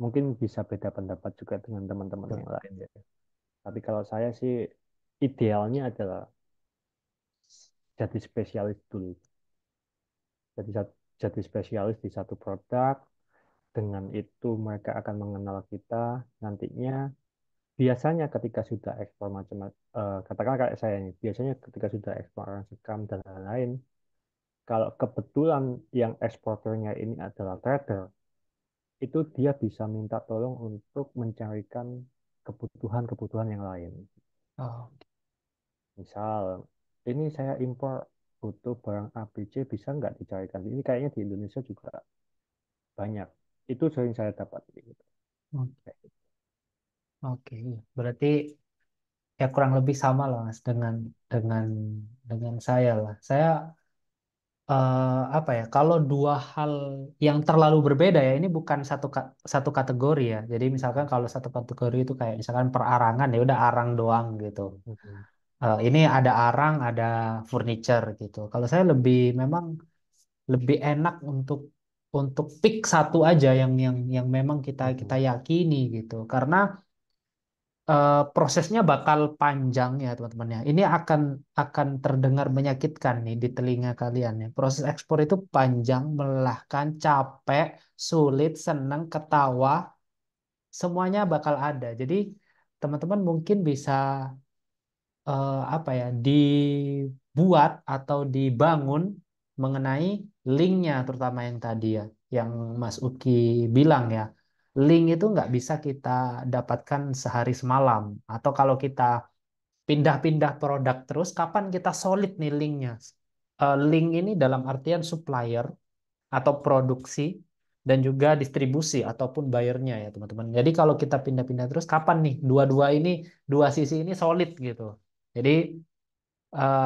mungkin bisa beda pendapat juga dengan teman-teman yang lain ya. Tapi kalau saya sih idealnya adalah jadi spesialis dulu. Jadi jadi spesialis di satu produk. Dengan itu mereka akan mengenal kita nantinya. Biasanya ketika sudah ekspor macam uh, eh, katakan kayak saya ini, biasanya ketika sudah ekspor orang sekam dan lain-lain, kalau kebetulan yang eksporternya ini adalah trader, itu dia bisa minta tolong untuk mencarikan kebutuhan-kebutuhan yang lain. Oh, okay. Misal, ini saya impor butuh barang ABC, bisa nggak dicarikan? Ini kayaknya di Indonesia juga banyak. Itu sering saya dapat. Gitu. Oke, Oke. Berarti ya kurang lebih sama lah Mas dengan dengan dengan saya lah. Saya uh, apa ya? Kalau dua hal yang terlalu berbeda ya, ini bukan satu satu kategori ya. Jadi misalkan kalau satu kategori itu kayak misalkan perarangan ya udah arang doang gitu. Mm-hmm. Uh, ini ada arang, ada furniture gitu. Kalau saya lebih memang lebih enak untuk untuk pick satu aja yang yang yang memang kita hmm. kita yakini gitu. Karena uh, prosesnya bakal panjang ya teman-teman ya. Ini akan akan terdengar menyakitkan nih di telinga kalian ya. Proses ekspor itu panjang, melelahkan, capek, sulit, senang, ketawa, semuanya bakal ada. Jadi teman-teman mungkin bisa uh, apa ya dibuat atau dibangun mengenai linknya terutama yang tadi ya yang Mas Uki bilang ya link itu nggak bisa kita dapatkan sehari semalam atau kalau kita pindah-pindah produk terus kapan kita solid nih linknya eh, link ini dalam artian supplier atau produksi dan juga distribusi ataupun bayarnya ya teman-teman. Jadi kalau kita pindah-pindah terus kapan nih dua-dua ini dua sisi ini solid gitu. Jadi eh,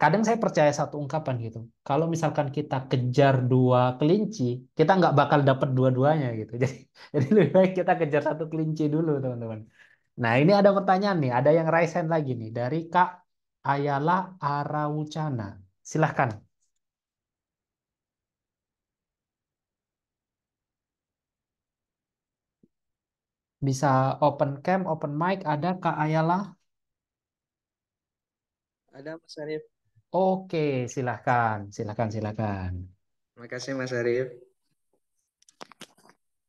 kadang saya percaya satu ungkapan gitu. Kalau misalkan kita kejar dua kelinci, kita nggak bakal dapat dua-duanya gitu. Jadi, jadi lebih baik kita kejar satu kelinci dulu, teman-teman. Nah, ini ada pertanyaan nih, ada yang raise hand lagi nih dari Kak Ayala Arawucana. Silahkan. Bisa open cam, open mic, ada Kak Ayala? Ada Mas Arif? Oke, silahkan, silahkan, silahkan. Terima kasih Mas Arif.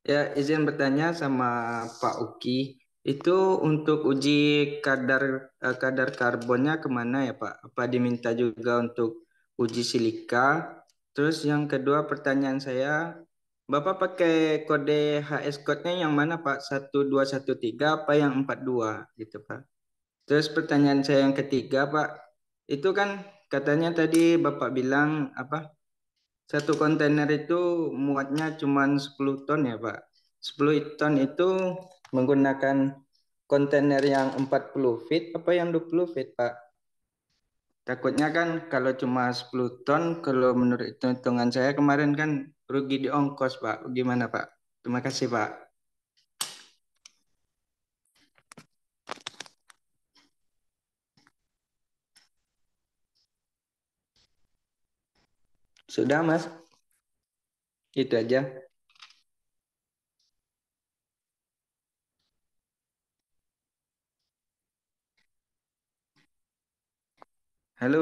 Ya, izin bertanya sama Pak Uki. Itu untuk uji kadar eh, kadar karbonnya kemana ya Pak? Apa diminta juga untuk uji silika? Terus yang kedua pertanyaan saya, Bapak pakai kode HS code-nya yang mana Pak? 1213 apa yang 42 gitu Pak? Terus pertanyaan saya yang ketiga Pak, itu kan katanya tadi Bapak bilang apa? Satu kontainer itu muatnya cuma 10 ton ya, Pak. 10 ton itu menggunakan kontainer yang 40 feet apa yang 20 feet, Pak? Takutnya kan kalau cuma 10 ton, kalau menurut hitungan saya kemarin kan rugi di ongkos, Pak. Gimana, Pak? Terima kasih, Pak. Sudah, Mas? Itu aja. Halo.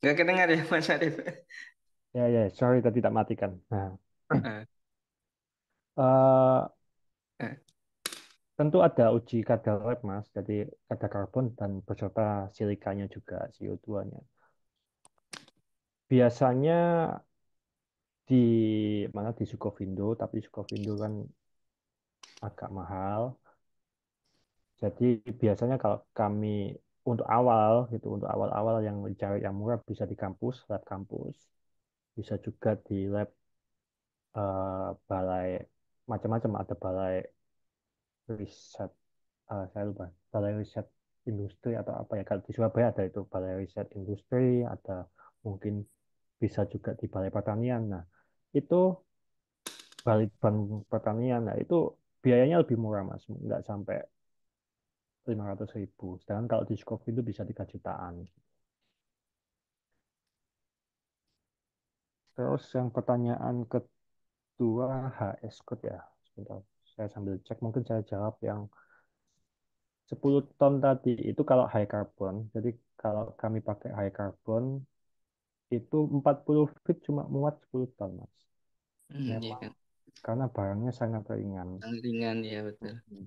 Nggak kedengar ya, Mas Arif? Ya, ya, sorry tadi tak matikan. Nah. Uh, Tentu ada uji kadar lab, Mas. Jadi ada karbon dan beserta silikanya juga, CO2-nya. Biasanya di mana di Sukovindo, tapi Sukovindo kan agak mahal. Jadi biasanya kalau kami untuk awal gitu, untuk awal-awal yang cari yang murah bisa di kampus, lab kampus, bisa juga di lab uh, balai macam-macam ada balai riset uh, saya lupa balai riset industri atau apa ya kalau di Surabaya ada itu balai riset industri ada mungkin bisa juga di balai pertanian nah itu balai pertanian nah itu biayanya lebih murah mas nggak sampai 500 ribu sedangkan kalau di Skop itu bisa 3 jutaan terus yang pertanyaan kedua HS Code ya sebentar saya sambil cek mungkin saya jawab yang 10 ton tadi itu kalau high carbon. Jadi kalau kami pakai high carbon itu 40 feet cuma muat 10 ton, Mas. Hmm, iya Memang, iya kan? Karena barangnya sangat ringan. Sangat ringan ya, betul. Hmm.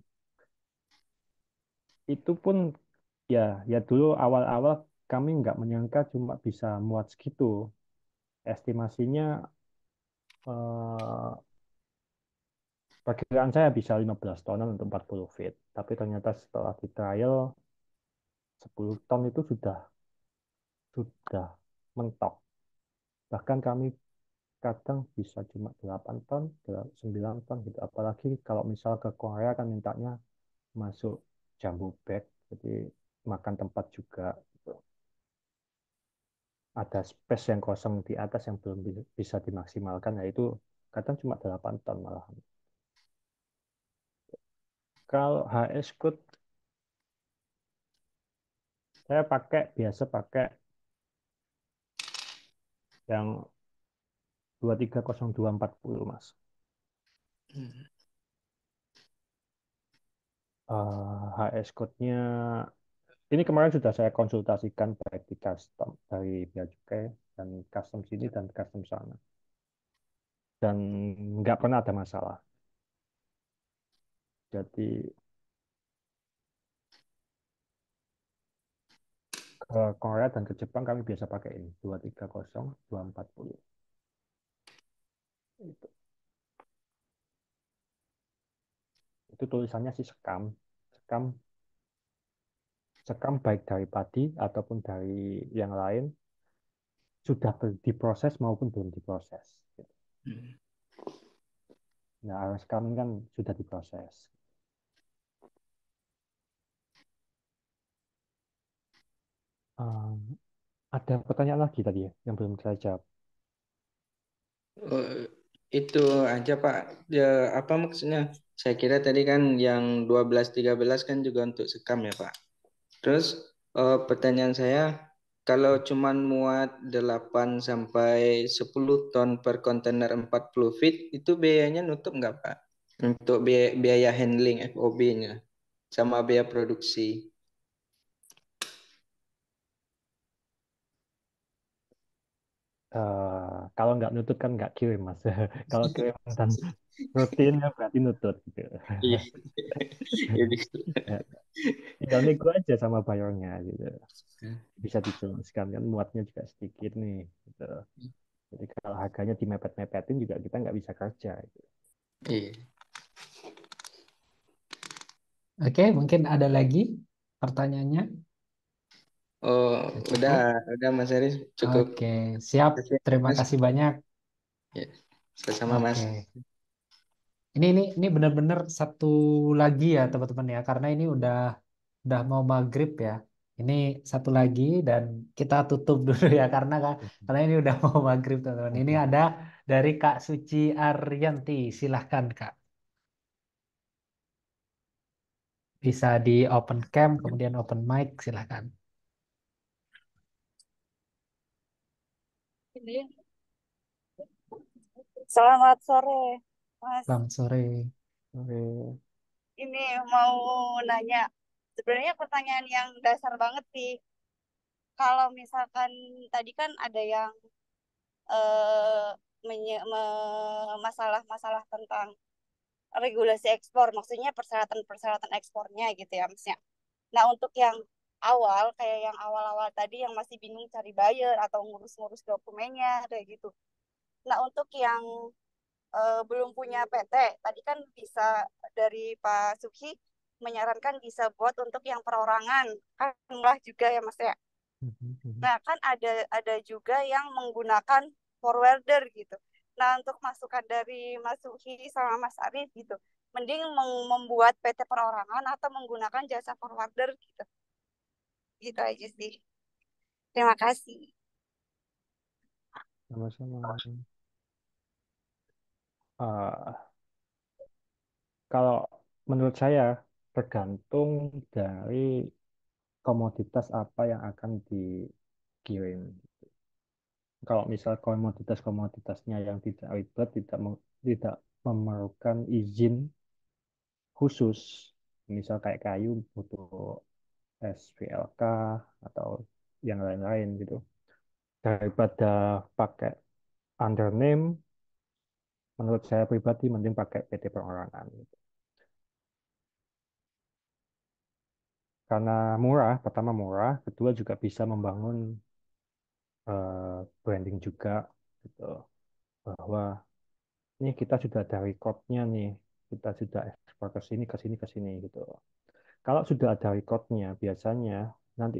Itu pun ya, ya dulu awal-awal kami nggak menyangka cuma bisa muat segitu. Estimasinya eh, perkiraan saya bisa 15 tonan untuk 40 feet. Tapi ternyata setelah di trial 10 ton itu sudah sudah mentok. Bahkan kami kadang bisa cuma 8 ton, 9 ton gitu. Apalagi kalau misal ke Korea kan mintanya masuk jambu bag, jadi makan tempat juga. Ada space yang kosong di atas yang belum bisa dimaksimalkan, yaitu kadang cuma 8 ton malahan. Kalau HS code saya pakai biasa pakai yang 230240 mas. Uh, hmm. eh, HS code-nya ini kemarin sudah saya konsultasikan baik di custom dari Bia Cukai dan custom sini dan custom sana dan nggak pernah ada masalah. Jadi ke Korea dan ke Jepang kami biasa pakai ini 230 240. Itu. Itu tulisannya sih sekam, sekam sekam baik dari padi ataupun dari yang lain sudah diproses maupun belum diproses. Gitu. Hmm. Nah, sekarang kan sudah diproses. Um, ada pertanyaan lagi tadi ya yang belum saya jawab. Uh, itu aja Pak. Ya, apa maksudnya? Saya kira tadi kan yang 12 13 kan juga untuk sekam ya, Pak. Terus uh, pertanyaan saya kalau cuma muat 8 sampai 10 ton per kontainer 40 feet itu biayanya nutup nggak Pak? Untuk biaya, biaya handling FOB-nya sama biaya produksi. uh, kalau nggak nutut kan nggak kirim mas kalau iya. kirim dan rutin ya berarti nutut gitu iya gitu. Ya. tinggal gue aja sama bayarnya gitu ya. bisa dijelaskan kan muatnya juga sedikit nih gitu jadi kalau harganya di mepet mepetin juga kita nggak bisa kerja gitu. iya Oke, mungkin ada lagi pertanyaannya? Oh, udah, udah Mas Aris cukup. Oke, siap. Terima kasih banyak. Ya, sama Mas. Ini ini ini benar-benar satu lagi ya teman-teman ya, karena ini udah udah mau maghrib ya. Ini satu lagi dan kita tutup dulu ya karena kan, karena ini udah mau maghrib teman-teman. Ini ada dari Kak Suci Aryanti, silahkan Kak. Bisa di open cam kemudian open mic, silahkan. Selamat sore, Mas. Selamat sore. Sore. Ini mau nanya, sebenarnya pertanyaan yang dasar banget sih. Kalau misalkan tadi kan ada yang eh, masalah-masalah tentang regulasi ekspor, maksudnya persyaratan-persyaratan ekspornya gitu ya, maksudnya. Nah, untuk yang awal kayak yang awal-awal tadi yang masih bingung cari buyer atau ngurus-ngurus dokumennya kayak gitu. Nah untuk yang e, belum punya PT tadi kan bisa dari Pak Suki menyarankan bisa buat untuk yang perorangan kan lah juga ya Mas ya. Mm-hmm. Nah kan ada ada juga yang menggunakan forwarder gitu. Nah untuk masukan dari Mas Suki sama Mas Arif gitu, mending membuat PT perorangan atau menggunakan jasa forwarder gitu. Gitu aja sih. Terima kasih. Sama-sama. Uh, kalau menurut saya tergantung dari komoditas apa yang akan dikirim. Kalau misal komoditas-komoditasnya yang tidak ribet, tidak tidak memerlukan izin khusus, misal kayak kayu butuh SPLK atau yang lain-lain gitu daripada pakai under name menurut saya pribadi mending pakai PT perorangan gitu. karena murah pertama murah kedua juga bisa membangun eh, branding juga gitu bahwa ini kita sudah ada recordnya nih kita sudah ekspor ke sini ke sini ke sini gitu kalau sudah ada recordnya, biasanya nanti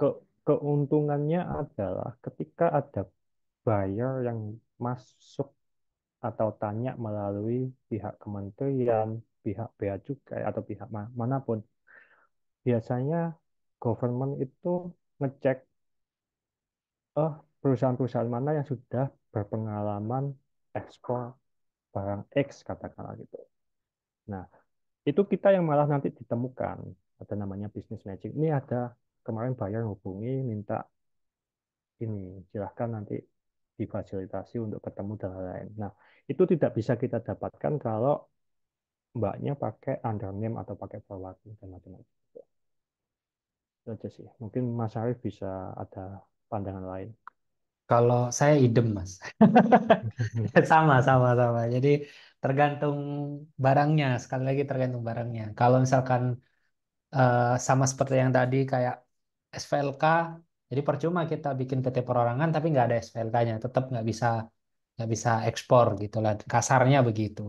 ke keuntungannya adalah ketika ada buyer yang masuk atau tanya melalui pihak kementerian, pihak bea cukai atau pihak manapun, biasanya government itu ngecek oh perusahaan-perusahaan mana yang sudah berpengalaman ekspor barang X katakanlah gitu. Nah, itu kita yang malah nanti ditemukan ada namanya business matching ini ada kemarin bayar hubungi minta ini silahkan nanti difasilitasi untuk ketemu dan lain-lain. Nah itu tidak bisa kita dapatkan kalau mbaknya pakai undername atau pakai forwarding dan macam-macam. Itu aja sih. Mungkin Mas Arief bisa ada pandangan lain. Kalau saya idem mas, sama sama sama. Jadi tergantung barangnya sekali lagi tergantung barangnya kalau misalkan uh, sama seperti yang tadi kayak SVLK jadi percuma kita bikin PT perorangan tapi nggak ada SVLK-nya tetap nggak bisa nggak bisa ekspor gitulah kasarnya begitu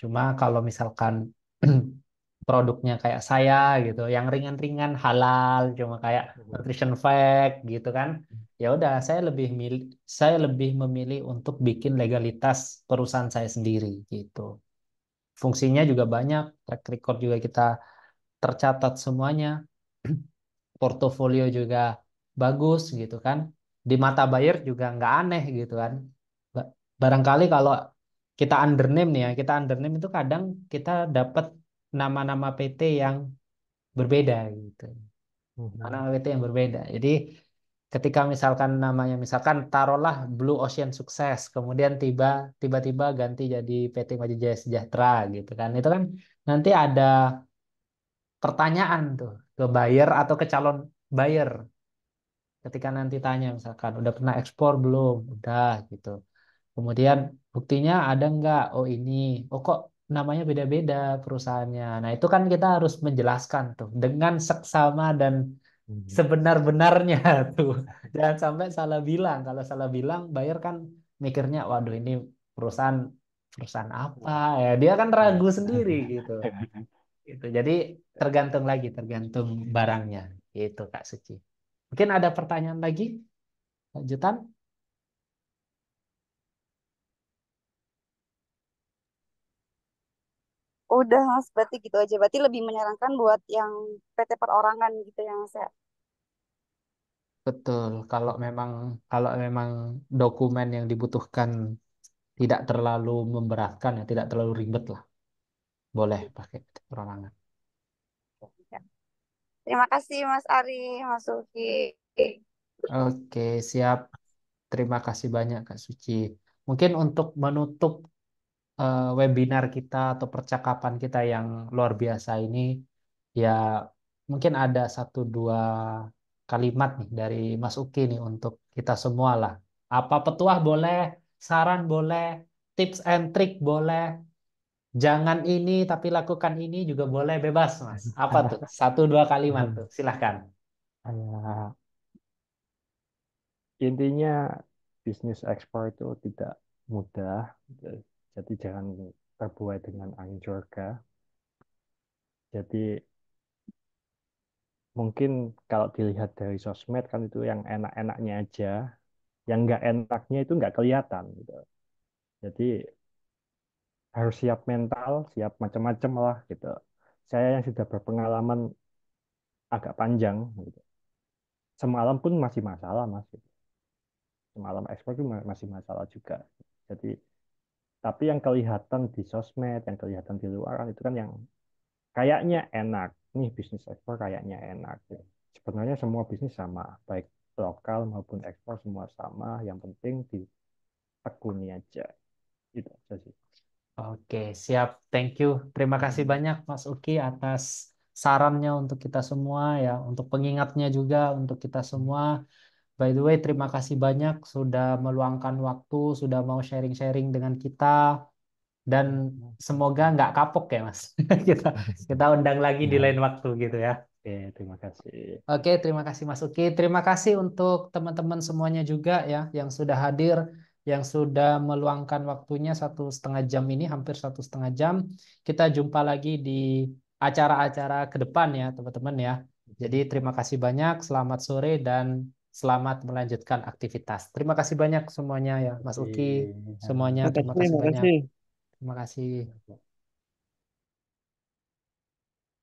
cuma kalau misalkan produknya kayak saya gitu yang ringan-ringan halal cuma kayak hmm. nutrition fact gitu kan ya udah saya lebih milih saya lebih memilih untuk bikin legalitas perusahaan saya sendiri gitu fungsinya juga banyak track record juga kita tercatat semuanya portofolio juga bagus gitu kan di mata buyer juga nggak aneh gitu kan barangkali kalau kita undername nih ya kita undername itu kadang kita dapat nama-nama PT yang berbeda gitu. Mm-hmm. Nama-nama PT yang berbeda. Jadi ketika misalkan namanya misalkan taruhlah Blue Ocean Sukses kemudian tiba tiba-tiba ganti jadi PT Maju Jaya Sejahtera gitu kan itu kan nanti ada pertanyaan tuh ke buyer atau ke calon buyer ketika nanti tanya misalkan udah pernah ekspor belum udah gitu kemudian buktinya ada nggak oh ini oh kok namanya beda-beda perusahaannya. Nah, itu kan kita harus menjelaskan tuh dengan seksama dan hmm. sebenar-benarnya tuh. Jangan sampai salah bilang. Kalau salah bilang, buyer kan mikirnya, waduh ini perusahaan perusahaan apa ya? Dia kan iya. ragu sendiri gitu. Itu jadi tergantung lagi, tergantung barangnya. Itu Kak Suci. Mungkin ada pertanyaan lagi lanjutan? udah mas berarti gitu aja berarti lebih menyarankan buat yang PT perorangan gitu ya mas ya Betul, kalau memang kalau memang dokumen yang dibutuhkan tidak terlalu memberatkan ya, tidak terlalu ribet lah. Boleh pakai perorangan. Ya. Terima kasih Mas Ari, Mas Sufi. Oke, siap. Terima kasih banyak Kak Suci. Mungkin untuk menutup uh, webinar kita atau percakapan kita yang luar biasa ini ya mungkin ada satu dua kalimat nih dari Mas Uki nih untuk kita semua lah. Apa petuah boleh, saran boleh, tips and trick boleh, jangan ini tapi lakukan ini juga boleh bebas mas apa tuh satu dua kalimat tuh silahkan iya. intinya bisnis ekspor itu tidak mudah jadi jangan terbuai dengan angin surga. Jadi mungkin kalau dilihat dari sosmed kan itu yang enak-enaknya aja, yang nggak enaknya itu nggak kelihatan gitu. Jadi harus siap mental, siap macam-macam lah gitu. Saya yang sudah berpengalaman agak panjang gitu. Semalam pun masih masalah mas. Gitu. Semalam ekspor itu masih masalah juga. Jadi tapi yang kelihatan di sosmed, yang kelihatan di luaran itu kan yang kayaknya enak. Nih bisnis ekspor kayaknya enak. Ya. Sebenarnya semua bisnis sama, baik lokal maupun ekspor semua sama. Yang penting di tekuni aja. Itu aja sih. Oke, siap. Thank you. Terima kasih hmm. banyak Mas Uki atas sarannya untuk kita semua ya, untuk pengingatnya juga untuk kita semua. By the way, terima kasih banyak sudah meluangkan waktu, sudah mau sharing-sharing dengan kita. Dan semoga nggak kapok ya, Mas. kita kita undang lagi di iya. lain waktu gitu ya. Oke, terima kasih. Oke, terima kasih Mas Uki. Terima kasih untuk teman-teman semuanya juga ya yang sudah hadir, yang sudah meluangkan waktunya satu setengah jam ini, hampir satu setengah jam. Kita jumpa lagi di acara-acara ke depan ya, teman-teman ya. Jadi terima kasih banyak, selamat sore dan selamat melanjutkan aktivitas. Terima kasih banyak semuanya ya Mas Uki, iya. semuanya terima kasih banyak. Terima kasih.